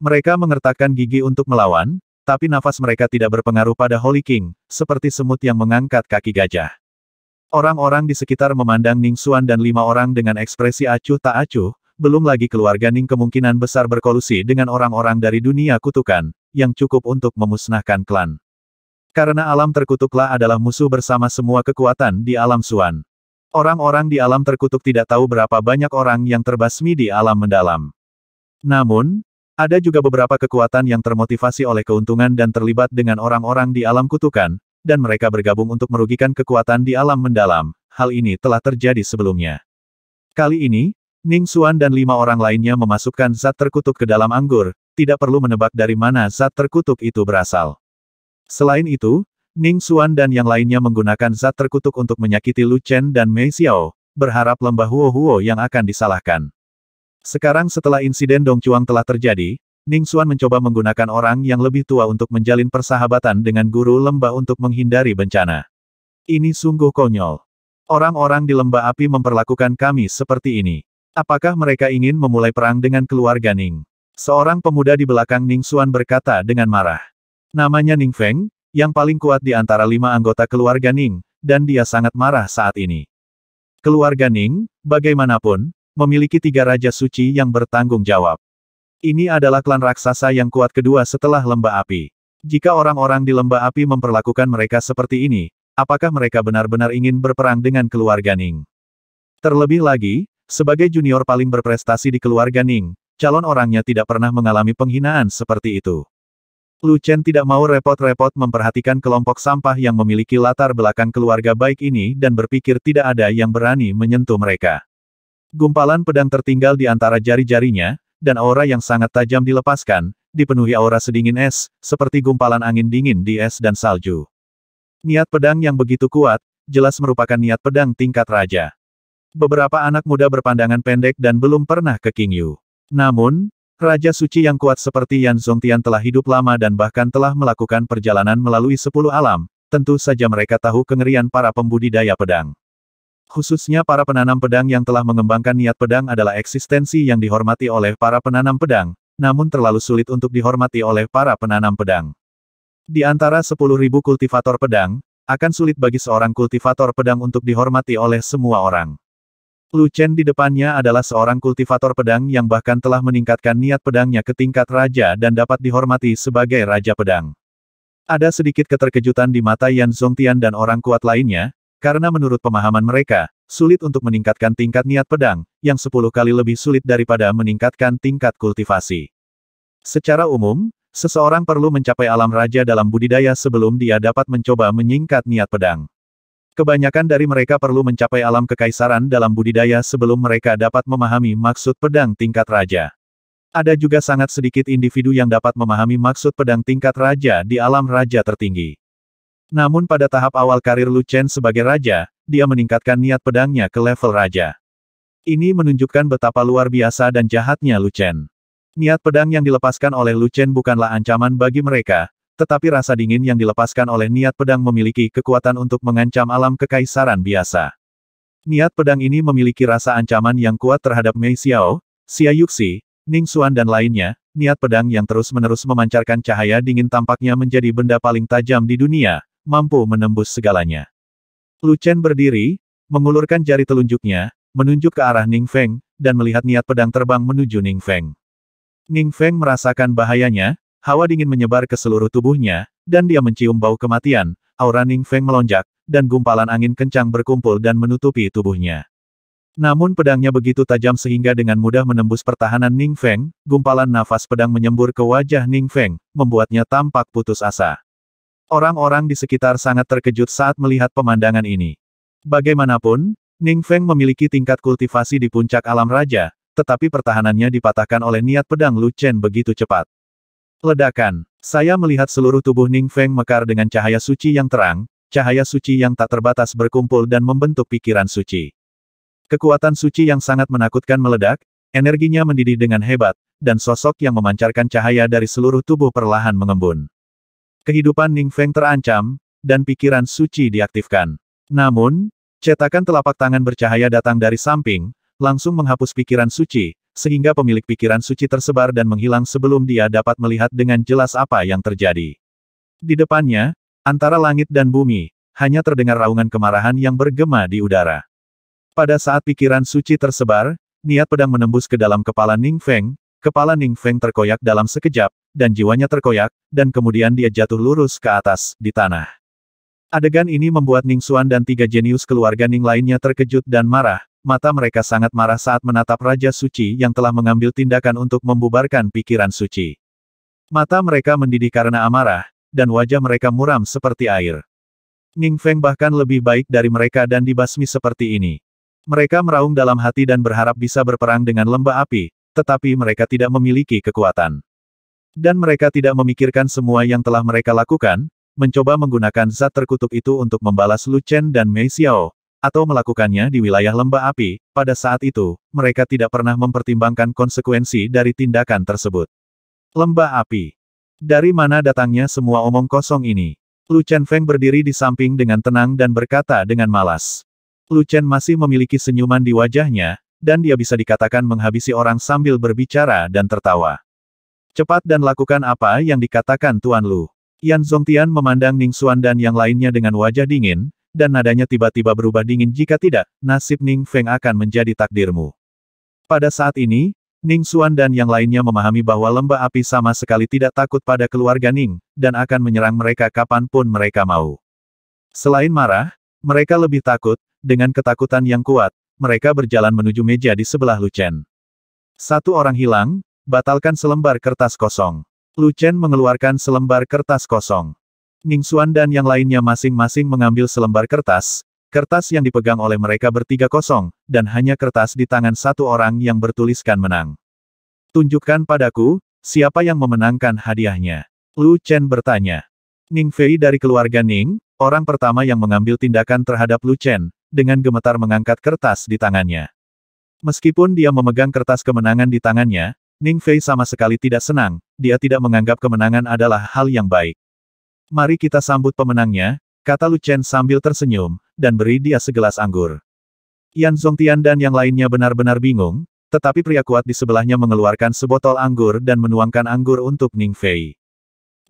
Mereka mengertakkan gigi untuk melawan, tapi nafas mereka tidak berpengaruh pada Holy King, seperti semut yang mengangkat kaki gajah. Orang-orang di sekitar memandang Ning Xuan dan lima orang dengan ekspresi acuh tak acuh, belum lagi keluarga Ning kemungkinan besar berkolusi dengan orang-orang dari dunia kutukan, yang cukup untuk memusnahkan klan. Karena alam terkutuklah adalah musuh bersama semua kekuatan di alam suan. Orang-orang di alam terkutuk tidak tahu berapa banyak orang yang terbasmi di alam mendalam. Namun, ada juga beberapa kekuatan yang termotivasi oleh keuntungan dan terlibat dengan orang-orang di alam kutukan, dan mereka bergabung untuk merugikan kekuatan di alam mendalam. Hal ini telah terjadi sebelumnya. Kali ini, Ning Xuan dan lima orang lainnya memasukkan zat terkutuk ke dalam anggur, tidak perlu menebak dari mana zat terkutuk itu berasal. Selain itu, Ning Xuan dan yang lainnya menggunakan zat terkutuk untuk menyakiti Lu Chen dan Mei Xiao, berharap lembah Huo Huo yang akan disalahkan. Sekarang setelah insiden Dong Chuang telah terjadi, Ning Xuan mencoba menggunakan orang yang lebih tua untuk menjalin persahabatan dengan guru lembah untuk menghindari bencana. Ini sungguh konyol. Orang-orang di lembah api memperlakukan kami seperti ini. Apakah mereka ingin memulai perang dengan keluarga Ning? Seorang pemuda di belakang Ning Xuan berkata dengan marah. Namanya Ning Feng, yang paling kuat di antara lima anggota keluarga Ning, dan dia sangat marah saat ini. Keluarga Ning, bagaimanapun, memiliki tiga raja suci yang bertanggung jawab. Ini adalah klan raksasa yang kuat kedua setelah lembah api. Jika orang-orang di lembah api memperlakukan mereka seperti ini, apakah mereka benar-benar ingin berperang dengan keluarga Ning? Terlebih lagi, sebagai junior paling berprestasi di keluarga Ning, calon orangnya tidak pernah mengalami penghinaan seperti itu. Lu Chen tidak mau repot-repot memperhatikan kelompok sampah yang memiliki latar belakang keluarga baik ini dan berpikir tidak ada yang berani menyentuh mereka. Gumpalan pedang tertinggal di antara jari-jarinya, dan aura yang sangat tajam dilepaskan, dipenuhi aura sedingin es, seperti gumpalan angin dingin di es dan salju. Niat pedang yang begitu kuat, jelas merupakan niat pedang tingkat raja. Beberapa anak muda berpandangan pendek dan belum pernah ke Yu. Namun, Raja Suci yang kuat seperti Yan Zongtian telah hidup lama dan bahkan telah melakukan perjalanan melalui sepuluh alam, tentu saja mereka tahu kengerian para pembudidaya pedang. Khususnya para penanam pedang yang telah mengembangkan niat pedang adalah eksistensi yang dihormati oleh para penanam pedang, namun terlalu sulit untuk dihormati oleh para penanam pedang. Di antara sepuluh ribu kultivator pedang, akan sulit bagi seorang kultivator pedang untuk dihormati oleh semua orang. Lu Chen di depannya adalah seorang kultivator pedang yang bahkan telah meningkatkan niat pedangnya ke tingkat raja dan dapat dihormati sebagai raja pedang. Ada sedikit keterkejutan di mata Yan Zongtian dan orang kuat lainnya, karena menurut pemahaman mereka, sulit untuk meningkatkan tingkat niat pedang, yang sepuluh kali lebih sulit daripada meningkatkan tingkat kultivasi. Secara umum, seseorang perlu mencapai alam raja dalam budidaya sebelum dia dapat mencoba menyingkat niat pedang. Kebanyakan dari mereka perlu mencapai alam kekaisaran dalam budidaya sebelum mereka dapat memahami maksud pedang tingkat raja. Ada juga sangat sedikit individu yang dapat memahami maksud pedang tingkat raja di alam raja tertinggi. Namun pada tahap awal karir Lu Chen sebagai raja, dia meningkatkan niat pedangnya ke level raja. Ini menunjukkan betapa luar biasa dan jahatnya Lu Chen. Niat pedang yang dilepaskan oleh Lu Chen bukanlah ancaman bagi mereka, tetapi rasa dingin yang dilepaskan oleh niat pedang memiliki kekuatan untuk mengancam alam kekaisaran biasa. Niat pedang ini memiliki rasa ancaman yang kuat terhadap Mei Xiao, Xia Yuxi, Ning Xuan dan lainnya, niat pedang yang terus-menerus memancarkan cahaya dingin tampaknya menjadi benda paling tajam di dunia, mampu menembus segalanya. Lu Chen berdiri, mengulurkan jari telunjuknya, menunjuk ke arah Ning Feng, dan melihat niat pedang terbang menuju Ning Feng. Ning Feng merasakan bahayanya, Hawa dingin menyebar ke seluruh tubuhnya, dan dia mencium bau kematian, aura Ning Feng melonjak, dan gumpalan angin kencang berkumpul dan menutupi tubuhnya. Namun pedangnya begitu tajam sehingga dengan mudah menembus pertahanan Ning Feng, gumpalan nafas pedang menyembur ke wajah Ning Feng, membuatnya tampak putus asa. Orang-orang di sekitar sangat terkejut saat melihat pemandangan ini. Bagaimanapun, Ning Feng memiliki tingkat kultivasi di puncak alam raja, tetapi pertahanannya dipatahkan oleh niat pedang Lu Chen begitu cepat. Ledakan. Saya melihat seluruh tubuh Ning Feng mekar dengan cahaya suci yang terang, cahaya suci yang tak terbatas berkumpul dan membentuk pikiran suci. Kekuatan suci yang sangat menakutkan meledak, energinya mendidih dengan hebat, dan sosok yang memancarkan cahaya dari seluruh tubuh perlahan mengembun. Kehidupan Ning Feng terancam, dan pikiran suci diaktifkan. Namun, cetakan telapak tangan bercahaya datang dari samping, langsung menghapus pikiran suci, sehingga pemilik pikiran suci tersebar dan menghilang sebelum dia dapat melihat dengan jelas apa yang terjadi. Di depannya, antara langit dan bumi, hanya terdengar raungan kemarahan yang bergema di udara. Pada saat pikiran suci tersebar, niat pedang menembus ke dalam kepala Ning Feng, kepala Ning Feng terkoyak dalam sekejap, dan jiwanya terkoyak, dan kemudian dia jatuh lurus ke atas, di tanah. Adegan ini membuat Ning Xuan dan tiga jenius keluarga Ning lainnya terkejut dan marah, mata mereka sangat marah saat menatap Raja Suci yang telah mengambil tindakan untuk membubarkan pikiran Suci. Mata mereka mendidih karena amarah, dan wajah mereka muram seperti air. Ning Feng bahkan lebih baik dari mereka dan dibasmi seperti ini. Mereka meraung dalam hati dan berharap bisa berperang dengan lembah api, tetapi mereka tidak memiliki kekuatan. Dan mereka tidak memikirkan semua yang telah mereka lakukan, mencoba menggunakan zat terkutuk itu untuk membalas Lu Chen dan Mei Xiao, atau melakukannya di wilayah lembah api, pada saat itu, mereka tidak pernah mempertimbangkan konsekuensi dari tindakan tersebut. Lembah api. Dari mana datangnya semua omong kosong ini? Lu Chen Feng berdiri di samping dengan tenang dan berkata dengan malas. Lu Chen masih memiliki senyuman di wajahnya, dan dia bisa dikatakan menghabisi orang sambil berbicara dan tertawa. Cepat dan lakukan apa yang dikatakan Tuan Lu. Yan Zhongtian memandang ning xuan dan yang lainnya dengan wajah dingin, dan nadanya tiba-tiba berubah dingin jika tidak, nasib Ning Feng akan menjadi takdirmu. Pada saat ini, Ning Xuan dan yang lainnya memahami bahwa lembah api sama sekali tidak takut pada keluarga Ning, dan akan menyerang mereka kapanpun mereka mau. Selain marah, mereka lebih takut, dengan ketakutan yang kuat, mereka berjalan menuju meja di sebelah Luchen. Satu orang hilang, batalkan selembar kertas kosong. Luchen mengeluarkan selembar kertas kosong. Ning Xuan dan yang lainnya masing-masing mengambil selembar kertas, kertas yang dipegang oleh mereka bertiga kosong, dan hanya kertas di tangan satu orang yang bertuliskan menang. Tunjukkan padaku, siapa yang memenangkan hadiahnya. Lu Chen bertanya. Ning Fei dari keluarga Ning, orang pertama yang mengambil tindakan terhadap Lu Chen, dengan gemetar mengangkat kertas di tangannya. Meskipun dia memegang kertas kemenangan di tangannya, Ning Fei sama sekali tidak senang, dia tidak menganggap kemenangan adalah hal yang baik. Mari kita sambut pemenangnya, kata Lu Chen sambil tersenyum, dan beri dia segelas anggur. Yan Zongtian dan yang lainnya benar-benar bingung, tetapi pria kuat di sebelahnya mengeluarkan sebotol anggur dan menuangkan anggur untuk Ning Fei.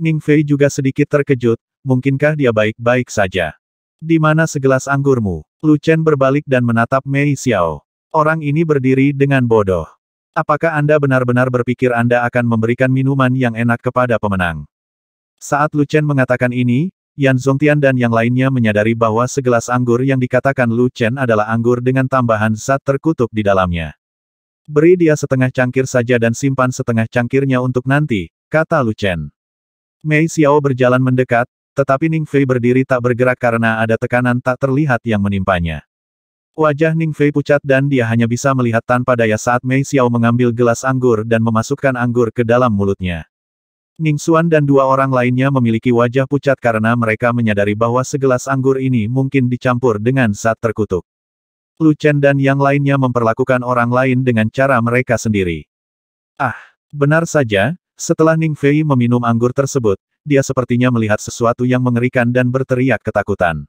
Ning Fei juga sedikit terkejut, mungkinkah dia baik-baik saja? Di mana segelas anggurmu? Lu Chen berbalik dan menatap Mei Xiao. Orang ini berdiri dengan bodoh. Apakah Anda benar-benar berpikir Anda akan memberikan minuman yang enak kepada pemenang? Saat Lu Chen mengatakan ini, Yan Zongtian dan yang lainnya menyadari bahwa segelas anggur yang dikatakan Lu Chen adalah anggur dengan tambahan zat terkutuk di dalamnya. Beri dia setengah cangkir saja dan simpan setengah cangkirnya untuk nanti, kata Lu Chen. Mei Xiao berjalan mendekat, tetapi Ning Fei berdiri tak bergerak karena ada tekanan tak terlihat yang menimpanya. Wajah Ning Fei pucat dan dia hanya bisa melihat tanpa daya saat Mei Xiao mengambil gelas anggur dan memasukkan anggur ke dalam mulutnya. Ning Xuan dan dua orang lainnya memiliki wajah pucat karena mereka menyadari bahwa segelas anggur ini mungkin dicampur dengan saat terkutuk. Lu Chen dan yang lainnya memperlakukan orang lain dengan cara mereka sendiri. Ah, benar saja, setelah Ning Fei meminum anggur tersebut, dia sepertinya melihat sesuatu yang mengerikan dan berteriak ketakutan.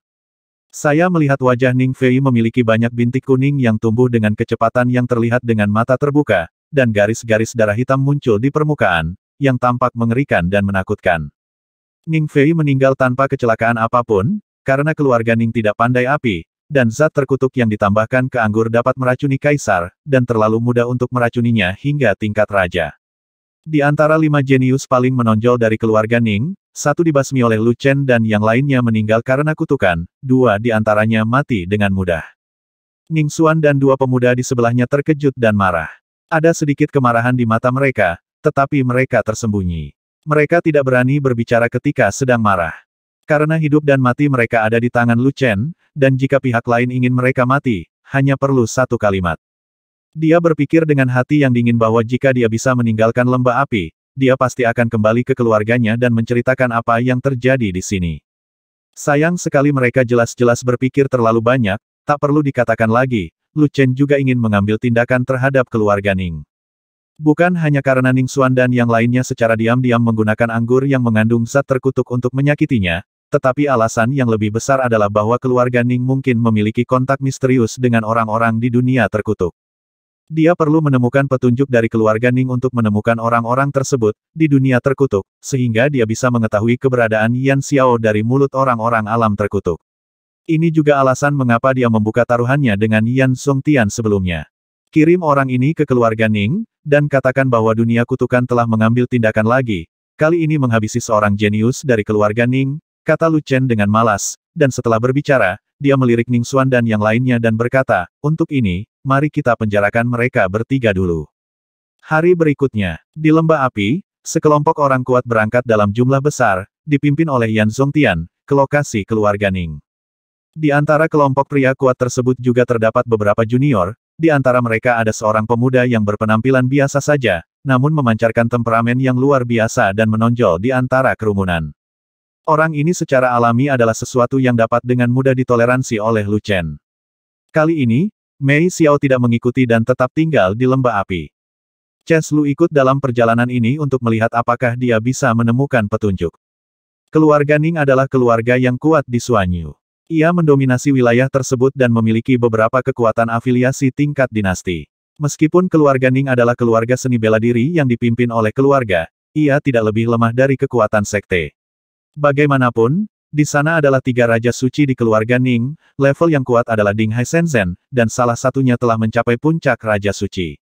Saya melihat wajah Ning Fei memiliki banyak bintik kuning yang tumbuh dengan kecepatan yang terlihat dengan mata terbuka, dan garis-garis darah hitam muncul di permukaan, yang tampak mengerikan dan menakutkan. Ning Fei meninggal tanpa kecelakaan apapun, karena keluarga Ning tidak pandai api, dan zat terkutuk yang ditambahkan ke anggur dapat meracuni kaisar, dan terlalu mudah untuk meracuninya hingga tingkat raja. Di antara lima jenius paling menonjol dari keluarga Ning, satu dibasmi oleh Lu Chen dan yang lainnya meninggal karena kutukan, dua di antaranya mati dengan mudah. Ning Xuan dan dua pemuda di sebelahnya terkejut dan marah. Ada sedikit kemarahan di mata mereka, tetapi mereka tersembunyi. Mereka tidak berani berbicara ketika sedang marah. Karena hidup dan mati mereka ada di tangan Lu Chen, dan jika pihak lain ingin mereka mati, hanya perlu satu kalimat. Dia berpikir dengan hati yang dingin bahwa jika dia bisa meninggalkan lembah api, dia pasti akan kembali ke keluarganya dan menceritakan apa yang terjadi di sini. Sayang sekali mereka jelas-jelas berpikir terlalu banyak, tak perlu dikatakan lagi, Lu Chen juga ingin mengambil tindakan terhadap keluarga Ning. Bukan hanya karena Ning Xuan dan yang lainnya secara diam-diam menggunakan anggur yang mengandung zat terkutuk untuk menyakitinya, tetapi alasan yang lebih besar adalah bahwa keluarga Ning mungkin memiliki kontak misterius dengan orang-orang di dunia terkutuk. Dia perlu menemukan petunjuk dari keluarga Ning untuk menemukan orang-orang tersebut di dunia terkutuk, sehingga dia bisa mengetahui keberadaan Yan Xiao dari mulut orang-orang alam terkutuk. Ini juga alasan mengapa dia membuka taruhannya dengan Yan Song Tian sebelumnya. Kirim orang ini ke keluarga Ning, dan katakan bahwa dunia kutukan telah mengambil tindakan lagi, kali ini menghabisi seorang jenius dari keluarga Ning, kata Lu Chen dengan malas, dan setelah berbicara, dia melirik Ning Xuan dan yang lainnya dan berkata, untuk ini, mari kita penjarakan mereka bertiga dulu. Hari berikutnya, di lembah api, sekelompok orang kuat berangkat dalam jumlah besar, dipimpin oleh Yan Zongtian, ke lokasi keluarga Ning. Di antara kelompok pria kuat tersebut juga terdapat beberapa junior, di antara mereka ada seorang pemuda yang berpenampilan biasa saja, namun memancarkan temperamen yang luar biasa dan menonjol di antara kerumunan. Orang ini secara alami adalah sesuatu yang dapat dengan mudah ditoleransi oleh Lu Chen. Kali ini, Mei Xiao tidak mengikuti dan tetap tinggal di lembah api. Chen Lu ikut dalam perjalanan ini untuk melihat apakah dia bisa menemukan petunjuk. Keluarga Ning adalah keluarga yang kuat di Suanyu. Ia mendominasi wilayah tersebut dan memiliki beberapa kekuatan afiliasi tingkat dinasti. Meskipun keluarga Ning adalah keluarga seni bela diri yang dipimpin oleh keluarga, ia tidak lebih lemah dari kekuatan sekte. Bagaimanapun, di sana adalah tiga raja suci di keluarga Ning, level yang kuat adalah Ding Hai Senzen, dan salah satunya telah mencapai puncak raja suci.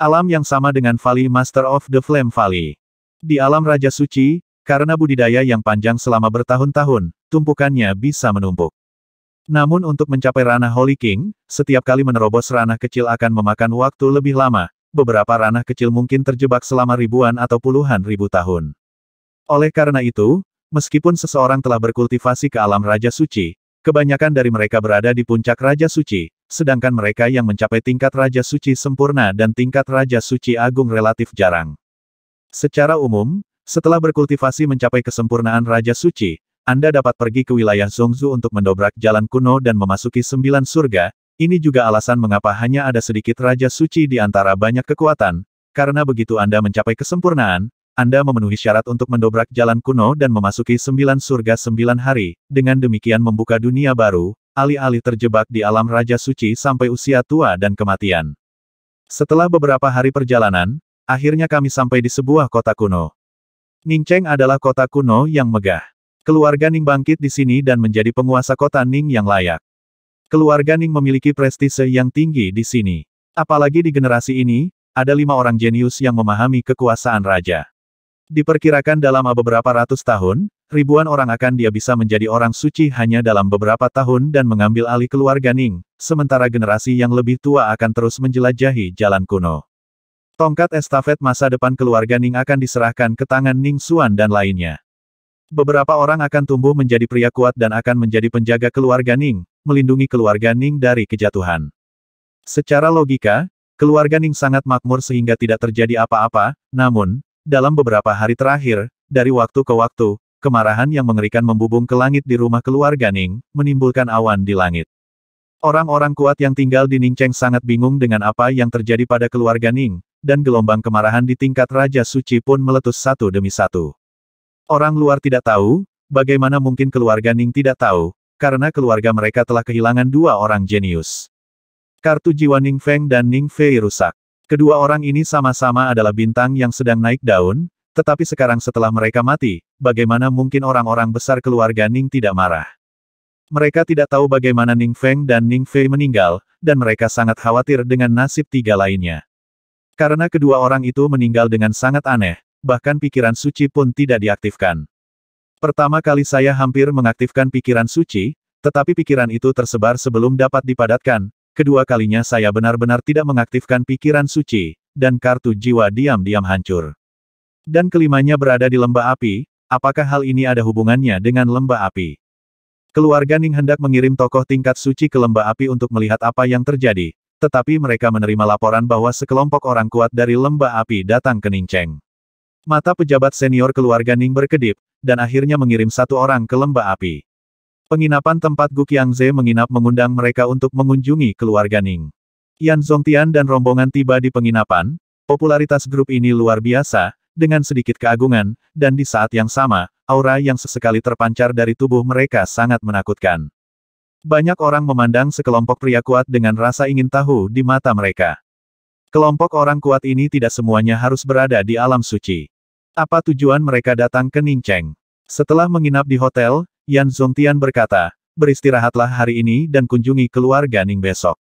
Alam yang sama dengan Valley Master of the Flame Valley. Di alam raja suci, karena budidaya yang panjang selama bertahun-tahun, tumpukannya bisa menumpuk. Namun untuk mencapai ranah Holy King, setiap kali menerobos ranah kecil akan memakan waktu lebih lama, beberapa ranah kecil mungkin terjebak selama ribuan atau puluhan ribu tahun. Oleh karena itu, meskipun seseorang telah berkultivasi ke alam Raja Suci, kebanyakan dari mereka berada di puncak Raja Suci, sedangkan mereka yang mencapai tingkat Raja Suci sempurna dan tingkat Raja Suci Agung relatif jarang. Secara umum, setelah berkultivasi mencapai kesempurnaan Raja Suci, Anda dapat pergi ke wilayah Zongzu untuk mendobrak jalan kuno dan memasuki sembilan surga, ini juga alasan mengapa hanya ada sedikit Raja Suci di antara banyak kekuatan, karena begitu Anda mencapai kesempurnaan, Anda memenuhi syarat untuk mendobrak jalan kuno dan memasuki sembilan surga sembilan hari, dengan demikian membuka dunia baru, alih-alih terjebak di alam Raja Suci sampai usia tua dan kematian. Setelah beberapa hari perjalanan, akhirnya kami sampai di sebuah kota kuno. Ningcheng adalah kota kuno yang megah. Keluarga Ning bangkit di sini dan menjadi penguasa kota Ning yang layak. Keluarga Ning memiliki prestise yang tinggi di sini. Apalagi di generasi ini, ada lima orang jenius yang memahami kekuasaan raja. Diperkirakan dalam beberapa ratus tahun, ribuan orang akan dia bisa menjadi orang suci hanya dalam beberapa tahun dan mengambil alih keluarga Ning, sementara generasi yang lebih tua akan terus menjelajahi jalan kuno. Tongkat estafet masa depan keluarga Ning akan diserahkan ke tangan Ning Xuan dan lainnya. Beberapa orang akan tumbuh menjadi pria kuat dan akan menjadi penjaga keluarga Ning, melindungi keluarga Ning dari kejatuhan. Secara logika, keluarga Ning sangat makmur sehingga tidak terjadi apa-apa, namun, dalam beberapa hari terakhir, dari waktu ke waktu, kemarahan yang mengerikan membubung ke langit di rumah keluarga Ning, menimbulkan awan di langit. Orang-orang kuat yang tinggal di Ningcheng sangat bingung dengan apa yang terjadi pada keluarga Ning, dan gelombang kemarahan di tingkat Raja Suci pun meletus satu demi satu. Orang luar tidak tahu, bagaimana mungkin keluarga Ning tidak tahu, karena keluarga mereka telah kehilangan dua orang jenius. Kartu jiwa Ning Feng dan Ning Fei rusak. Kedua orang ini sama-sama adalah bintang yang sedang naik daun, tetapi sekarang setelah mereka mati, bagaimana mungkin orang-orang besar keluarga Ning tidak marah? Mereka tidak tahu bagaimana Ning Feng dan Ning Fei meninggal, dan mereka sangat khawatir dengan nasib tiga lainnya. Karena kedua orang itu meninggal dengan sangat aneh, bahkan pikiran suci pun tidak diaktifkan. Pertama kali saya hampir mengaktifkan pikiran suci, tetapi pikiran itu tersebar sebelum dapat dipadatkan. Kedua kalinya saya benar-benar tidak mengaktifkan pikiran suci, dan kartu jiwa diam-diam hancur. Dan kelimanya berada di lembah api, apakah hal ini ada hubungannya dengan lembah api? Keluarga Ning hendak mengirim tokoh tingkat suci ke lembah api untuk melihat apa yang terjadi, tetapi mereka menerima laporan bahwa sekelompok orang kuat dari lembah api datang ke Ningcheng. Mata pejabat senior keluarga Ning berkedip, dan akhirnya mengirim satu orang ke lembah api. Penginapan tempat Gu Qiangze menginap mengundang mereka untuk mengunjungi keluarga Ning. Yan Zongtian dan rombongan tiba di penginapan, popularitas grup ini luar biasa, dengan sedikit keagungan, dan di saat yang sama, aura yang sesekali terpancar dari tubuh mereka sangat menakutkan. Banyak orang memandang sekelompok pria kuat dengan rasa ingin tahu di mata mereka. Kelompok orang kuat ini tidak semuanya harus berada di alam suci. Apa tujuan mereka datang ke Ningcheng? Setelah menginap di hotel, Yan Zongtian berkata, beristirahatlah hari ini dan kunjungi keluarga Ning besok.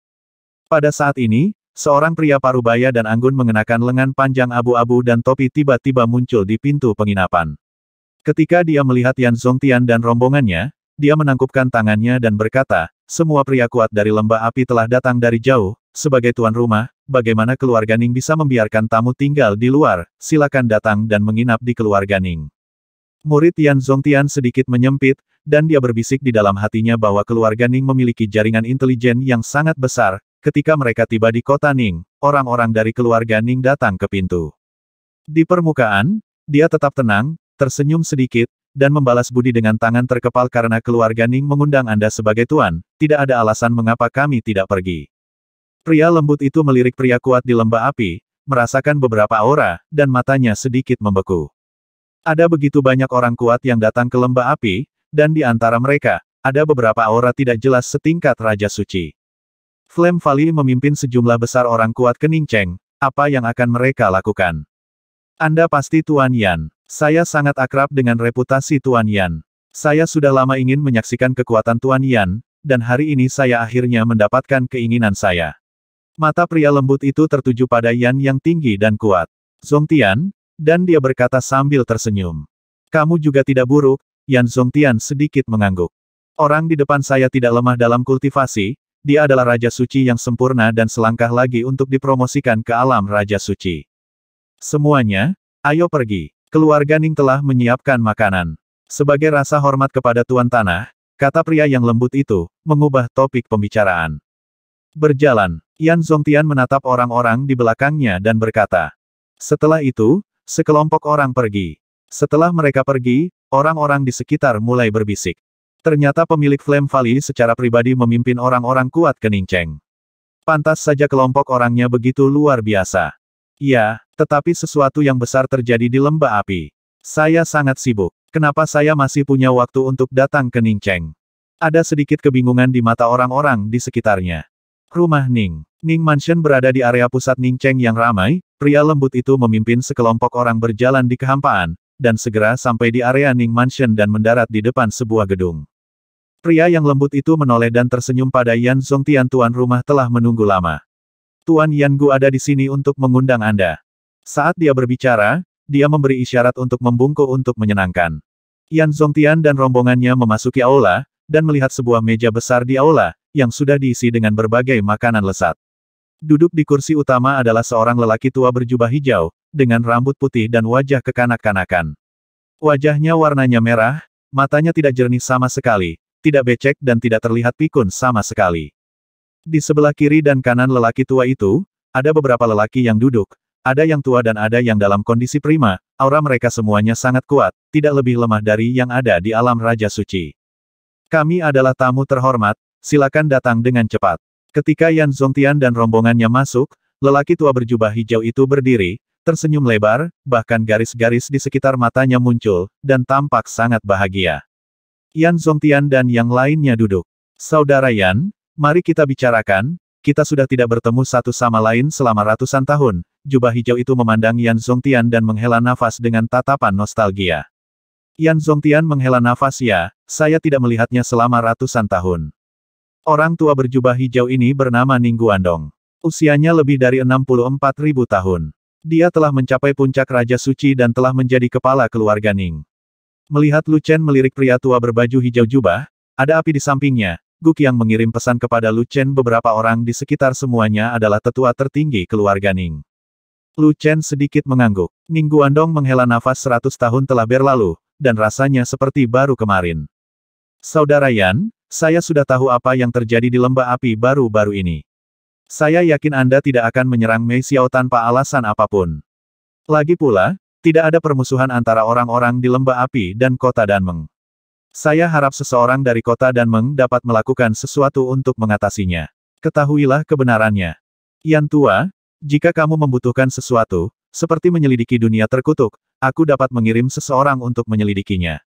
Pada saat ini, seorang pria parubaya dan anggun mengenakan lengan panjang abu-abu dan topi tiba-tiba muncul di pintu penginapan. Ketika dia melihat Yan Zongtian dan rombongannya, dia menangkupkan tangannya dan berkata, semua pria kuat dari lembah api telah datang dari jauh, sebagai tuan rumah, bagaimana keluarga Ning bisa membiarkan tamu tinggal di luar, silakan datang dan menginap di keluarga Ning. Murid Yan Zongtian sedikit menyempit, dan dia berbisik di dalam hatinya bahwa keluarga Ning memiliki jaringan intelijen yang sangat besar, ketika mereka tiba di kota Ning, orang-orang dari keluarga Ning datang ke pintu. Di permukaan, dia tetap tenang, tersenyum sedikit, dan membalas budi dengan tangan terkepal karena keluarga Ning mengundang Anda sebagai tuan, tidak ada alasan mengapa kami tidak pergi. Pria lembut itu melirik pria kuat di lembah api, merasakan beberapa aura, dan matanya sedikit membeku. Ada begitu banyak orang kuat yang datang ke lembah api, dan di antara mereka, ada beberapa aura tidak jelas setingkat Raja Suci. Flame Valley memimpin sejumlah besar orang kuat ke Ningcheng, apa yang akan mereka lakukan? Anda pasti Tuan Yan. Saya sangat akrab dengan reputasi Tuan Yan. Saya sudah lama ingin menyaksikan kekuatan Tuan Yan, dan hari ini saya akhirnya mendapatkan keinginan saya. Mata pria lembut itu tertuju pada Yan yang tinggi dan kuat. Zongtian, dan dia berkata sambil tersenyum. Kamu juga tidak buruk, Yan Zongtian sedikit mengangguk. Orang di depan saya tidak lemah dalam kultivasi, dia adalah Raja Suci yang sempurna dan selangkah lagi untuk dipromosikan ke alam Raja Suci. Semuanya, ayo pergi. Keluarga Ning telah menyiapkan makanan. Sebagai rasa hormat kepada Tuan Tanah, kata pria yang lembut itu, mengubah topik pembicaraan. Berjalan, Yan Zongtian menatap orang-orang di belakangnya dan berkata. Setelah itu, sekelompok orang pergi. Setelah mereka pergi, orang-orang di sekitar mulai berbisik. Ternyata pemilik Flame Valley secara pribadi memimpin orang-orang kuat ke Ningcheng. Pantas saja kelompok orangnya begitu luar biasa. Ya, tetapi sesuatu yang besar terjadi di lembah api. Saya sangat sibuk. Kenapa saya masih punya waktu untuk datang ke Ningcheng? Ada sedikit kebingungan di mata orang-orang di sekitarnya. Rumah Ning. Ning Mansion berada di area pusat Ningcheng yang ramai, pria lembut itu memimpin sekelompok orang berjalan di kehampaan, dan segera sampai di area Ning Mansion dan mendarat di depan sebuah gedung. Pria yang lembut itu menoleh dan tersenyum pada Yan Tian tuan rumah telah menunggu lama. Tuan Yan Gu ada di sini untuk mengundang Anda. Saat dia berbicara, dia memberi isyarat untuk membungkuk untuk menyenangkan. Yan Zongtian dan rombongannya memasuki aula, dan melihat sebuah meja besar di aula, yang sudah diisi dengan berbagai makanan lesat. Duduk di kursi utama adalah seorang lelaki tua berjubah hijau, dengan rambut putih dan wajah kekanak-kanakan. Wajahnya warnanya merah, matanya tidak jernih sama sekali, tidak becek dan tidak terlihat pikun sama sekali. Di sebelah kiri dan kanan lelaki tua itu, ada beberapa lelaki yang duduk, ada yang tua dan ada yang dalam kondisi prima, aura mereka semuanya sangat kuat, tidak lebih lemah dari yang ada di alam Raja Suci. Kami adalah tamu terhormat, silakan datang dengan cepat. Ketika Yan Zongtian dan rombongannya masuk, lelaki tua berjubah hijau itu berdiri, tersenyum lebar, bahkan garis-garis di sekitar matanya muncul, dan tampak sangat bahagia. Yan Zongtian dan yang lainnya duduk. Saudara Yan, mari kita bicarakan, kita sudah tidak bertemu satu sama lain selama ratusan tahun, jubah hijau itu memandang Yan Zongtian dan menghela nafas dengan tatapan nostalgia. Yan Zongtian menghela nafas ya, saya tidak melihatnya selama ratusan tahun. Orang tua berjubah hijau ini bernama Ning Guandong. Usianya lebih dari 64 ribu tahun. Dia telah mencapai puncak Raja Suci dan telah menjadi kepala keluarga Ning. Melihat Lu Chen melirik pria tua berbaju hijau jubah, ada api di sampingnya, Gu yang mengirim pesan kepada Lu Chen beberapa orang di sekitar semuanya adalah tetua tertinggi keluarga Ning. Lu Chen sedikit mengangguk. Ning Guandong menghela nafas seratus tahun telah berlalu, dan rasanya seperti baru kemarin. Saudara Yan, saya sudah tahu apa yang terjadi di lembah api baru-baru ini. Saya yakin Anda tidak akan menyerang Mei Xiao tanpa alasan apapun. Lagi pula, tidak ada permusuhan antara orang-orang di lembah api dan kota Danmeng. Saya harap seseorang dari kota Danmeng dapat melakukan sesuatu untuk mengatasinya. Ketahuilah kebenarannya. Yan Tua, jika kamu membutuhkan sesuatu, seperti menyelidiki dunia terkutuk, aku dapat mengirim seseorang untuk menyelidikinya.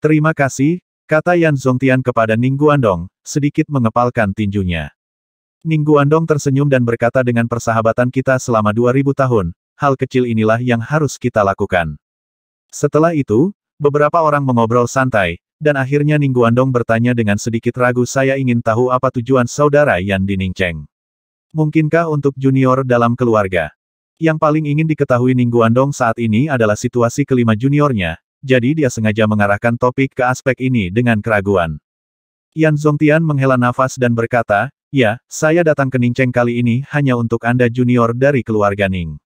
Terima kasih, kata Yan Zongtian kepada Ning Guandong, sedikit mengepalkan tinjunya. Ning Guandong tersenyum dan berkata dengan persahabatan kita selama 2000 tahun, hal kecil inilah yang harus kita lakukan. Setelah itu, beberapa orang mengobrol santai, dan akhirnya Ning Guandong bertanya dengan sedikit ragu saya ingin tahu apa tujuan saudara Yan Diningcheng. Mungkinkah untuk junior dalam keluarga? Yang paling ingin diketahui Ning Guandong saat ini adalah situasi kelima juniornya, jadi dia sengaja mengarahkan topik ke aspek ini dengan keraguan. Yan Zongtian menghela nafas dan berkata, Ya, saya datang ke Ningcheng kali ini hanya untuk Anda junior dari keluarga Ning.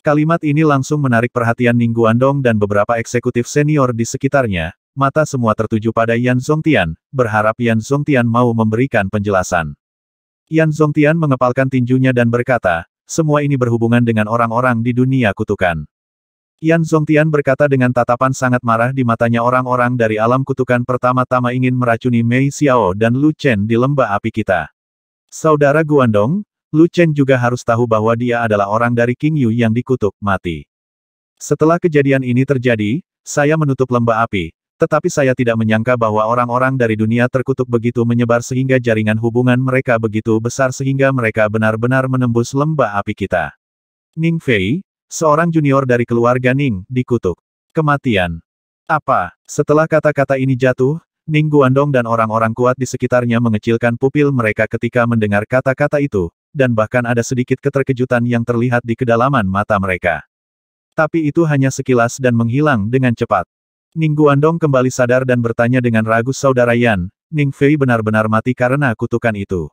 Kalimat ini langsung menarik perhatian Ning Guandong dan beberapa eksekutif senior di sekitarnya, mata semua tertuju pada Yan Zongtian, berharap Yan Zongtian mau memberikan penjelasan. Yan Zongtian mengepalkan tinjunya dan berkata, semua ini berhubungan dengan orang-orang di dunia kutukan. Yan Zongtian berkata dengan tatapan sangat marah di matanya orang-orang dari alam kutukan pertama-tama ingin meracuni Mei Xiao dan Lu Chen di lembah api kita. Saudara Guandong, Lu Chen juga harus tahu bahwa dia adalah orang dari King Yu yang dikutuk, mati. Setelah kejadian ini terjadi, saya menutup lembah api, tetapi saya tidak menyangka bahwa orang-orang dari dunia terkutuk begitu menyebar sehingga jaringan hubungan mereka begitu besar sehingga mereka benar-benar menembus lembah api kita. Ning Fei, seorang junior dari keluarga Ning, dikutuk. Kematian. Apa? Setelah kata-kata ini jatuh, Ning Guandong dan orang-orang kuat di sekitarnya mengecilkan pupil mereka ketika mendengar kata-kata itu, dan bahkan ada sedikit keterkejutan yang terlihat di kedalaman mata mereka. Tapi itu hanya sekilas dan menghilang dengan cepat. Ning Guandong kembali sadar dan bertanya dengan ragu saudara Yan, Ning Fei benar-benar mati karena kutukan itu.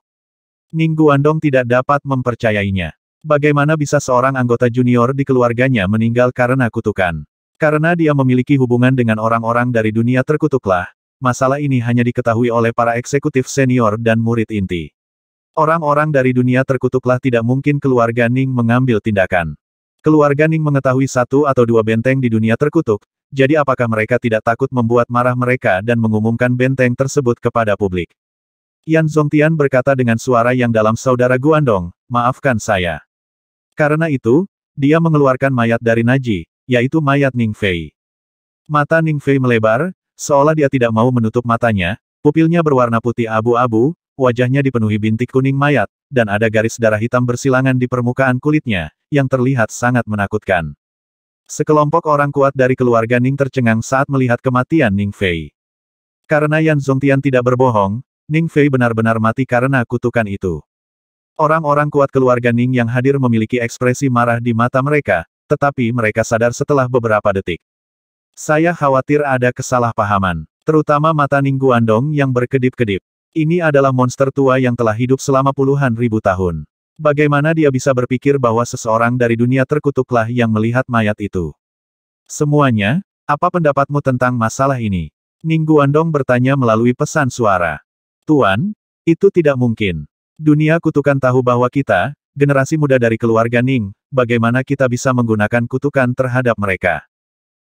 Ning Guandong tidak dapat mempercayainya. Bagaimana bisa seorang anggota junior di keluarganya meninggal karena kutukan? Karena dia memiliki hubungan dengan orang-orang dari dunia terkutuklah, masalah ini hanya diketahui oleh para eksekutif senior dan murid inti. Orang-orang dari dunia terkutuklah tidak mungkin keluarga Ning mengambil tindakan. Keluarga Ning mengetahui satu atau dua benteng di dunia terkutuk, jadi apakah mereka tidak takut membuat marah mereka dan mengumumkan benteng tersebut kepada publik? Yan Zongtian berkata dengan suara yang dalam saudara Guandong, maafkan saya. Karena itu, dia mengeluarkan mayat dari Naji, yaitu mayat Ning Fei. Mata Ning Fei melebar, seolah dia tidak mau menutup matanya, pupilnya berwarna putih abu-abu, wajahnya dipenuhi bintik kuning mayat, dan ada garis darah hitam bersilangan di permukaan kulitnya, yang terlihat sangat menakutkan. Sekelompok orang kuat dari keluarga Ning tercengang saat melihat kematian Ning Fei. Karena Yan Zongtian tidak berbohong, Ning Fei benar-benar mati karena kutukan itu. Orang-orang kuat keluarga Ning yang hadir memiliki ekspresi marah di mata mereka, tetapi mereka sadar setelah beberapa detik. Saya khawatir ada kesalahpahaman, terutama mata Ning Guandong yang berkedip-kedip. Ini adalah monster tua yang telah hidup selama puluhan ribu tahun. Bagaimana dia bisa berpikir bahwa seseorang dari dunia terkutuklah yang melihat mayat itu? Semuanya, apa pendapatmu tentang masalah ini? Ning Guandong bertanya melalui pesan suara. Tuan, itu tidak mungkin. Dunia kutukan tahu bahwa kita, generasi muda dari keluarga Ning, bagaimana kita bisa menggunakan kutukan terhadap mereka.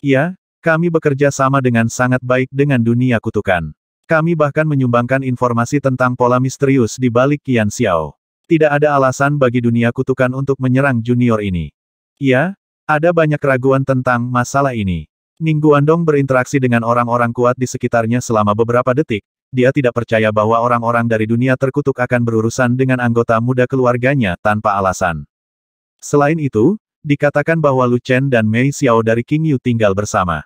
Ya, kami bekerja sama dengan sangat baik dengan dunia kutukan. Kami bahkan menyumbangkan informasi tentang pola misterius di balik Qian Xiao. Tidak ada alasan bagi dunia kutukan untuk menyerang junior ini. Ya, ada banyak keraguan tentang masalah ini. Ning Guandong berinteraksi dengan orang-orang kuat di sekitarnya selama beberapa detik, dia tidak percaya bahwa orang-orang dari dunia terkutuk akan berurusan dengan anggota muda keluarganya tanpa alasan. Selain itu, dikatakan bahwa Lu Chen dan Mei Xiao dari King Yu tinggal bersama.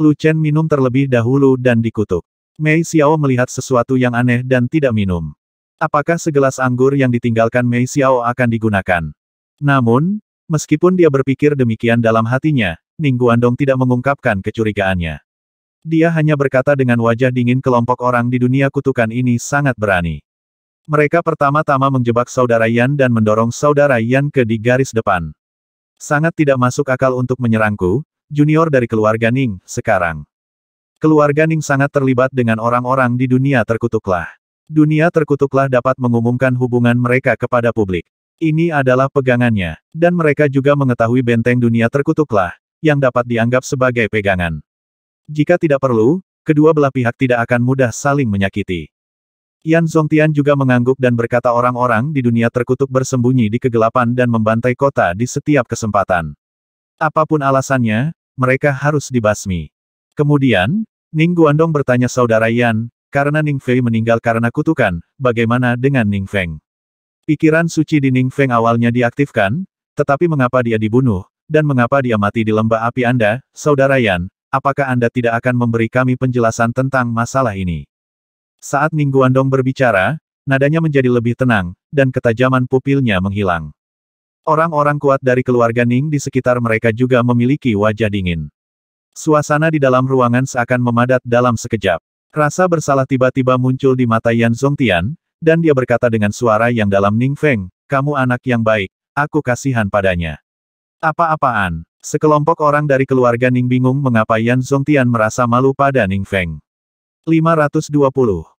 Lu Chen minum terlebih dahulu dan dikutuk. Mei Xiao melihat sesuatu yang aneh dan tidak minum. Apakah segelas anggur yang ditinggalkan Mei Xiao akan digunakan? Namun, meskipun dia berpikir demikian dalam hatinya, Ning Guandong tidak mengungkapkan kecurigaannya. Dia hanya berkata dengan wajah dingin kelompok orang di dunia kutukan ini sangat berani. Mereka pertama-tama menjebak saudara Yan dan mendorong saudara Yan ke di garis depan. Sangat tidak masuk akal untuk menyerangku, junior dari keluarga Ning, sekarang. Keluarga Ning sangat terlibat dengan orang-orang di dunia terkutuklah. Dunia terkutuklah dapat mengumumkan hubungan mereka kepada publik. Ini adalah pegangannya, dan mereka juga mengetahui benteng dunia terkutuklah, yang dapat dianggap sebagai pegangan. Jika tidak perlu, kedua belah pihak tidak akan mudah saling menyakiti. Yan Zongtian juga mengangguk dan berkata orang-orang di dunia terkutuk bersembunyi di kegelapan dan membantai kota di setiap kesempatan. Apapun alasannya, mereka harus dibasmi. Kemudian, Ning Guandong bertanya saudara Yan, karena Ning Fei meninggal karena kutukan, bagaimana dengan Ning Feng? Pikiran suci di Ning Feng awalnya diaktifkan, tetapi mengapa dia dibunuh, dan mengapa dia mati di lembah api Anda, Saudara Yan, apakah Anda tidak akan memberi kami penjelasan tentang masalah ini? Saat Ning Guandong berbicara, nadanya menjadi lebih tenang, dan ketajaman pupilnya menghilang. Orang-orang kuat dari keluarga Ning di sekitar mereka juga memiliki wajah dingin. Suasana di dalam ruangan seakan memadat dalam sekejap. Rasa bersalah tiba-tiba muncul di mata Yan Zongtian, dan dia berkata dengan suara yang dalam Ning Feng, kamu anak yang baik, aku kasihan padanya. Apa-apaan? Sekelompok orang dari keluarga Ning bingung mengapa Yan Zongtian merasa malu pada Ning Feng. 520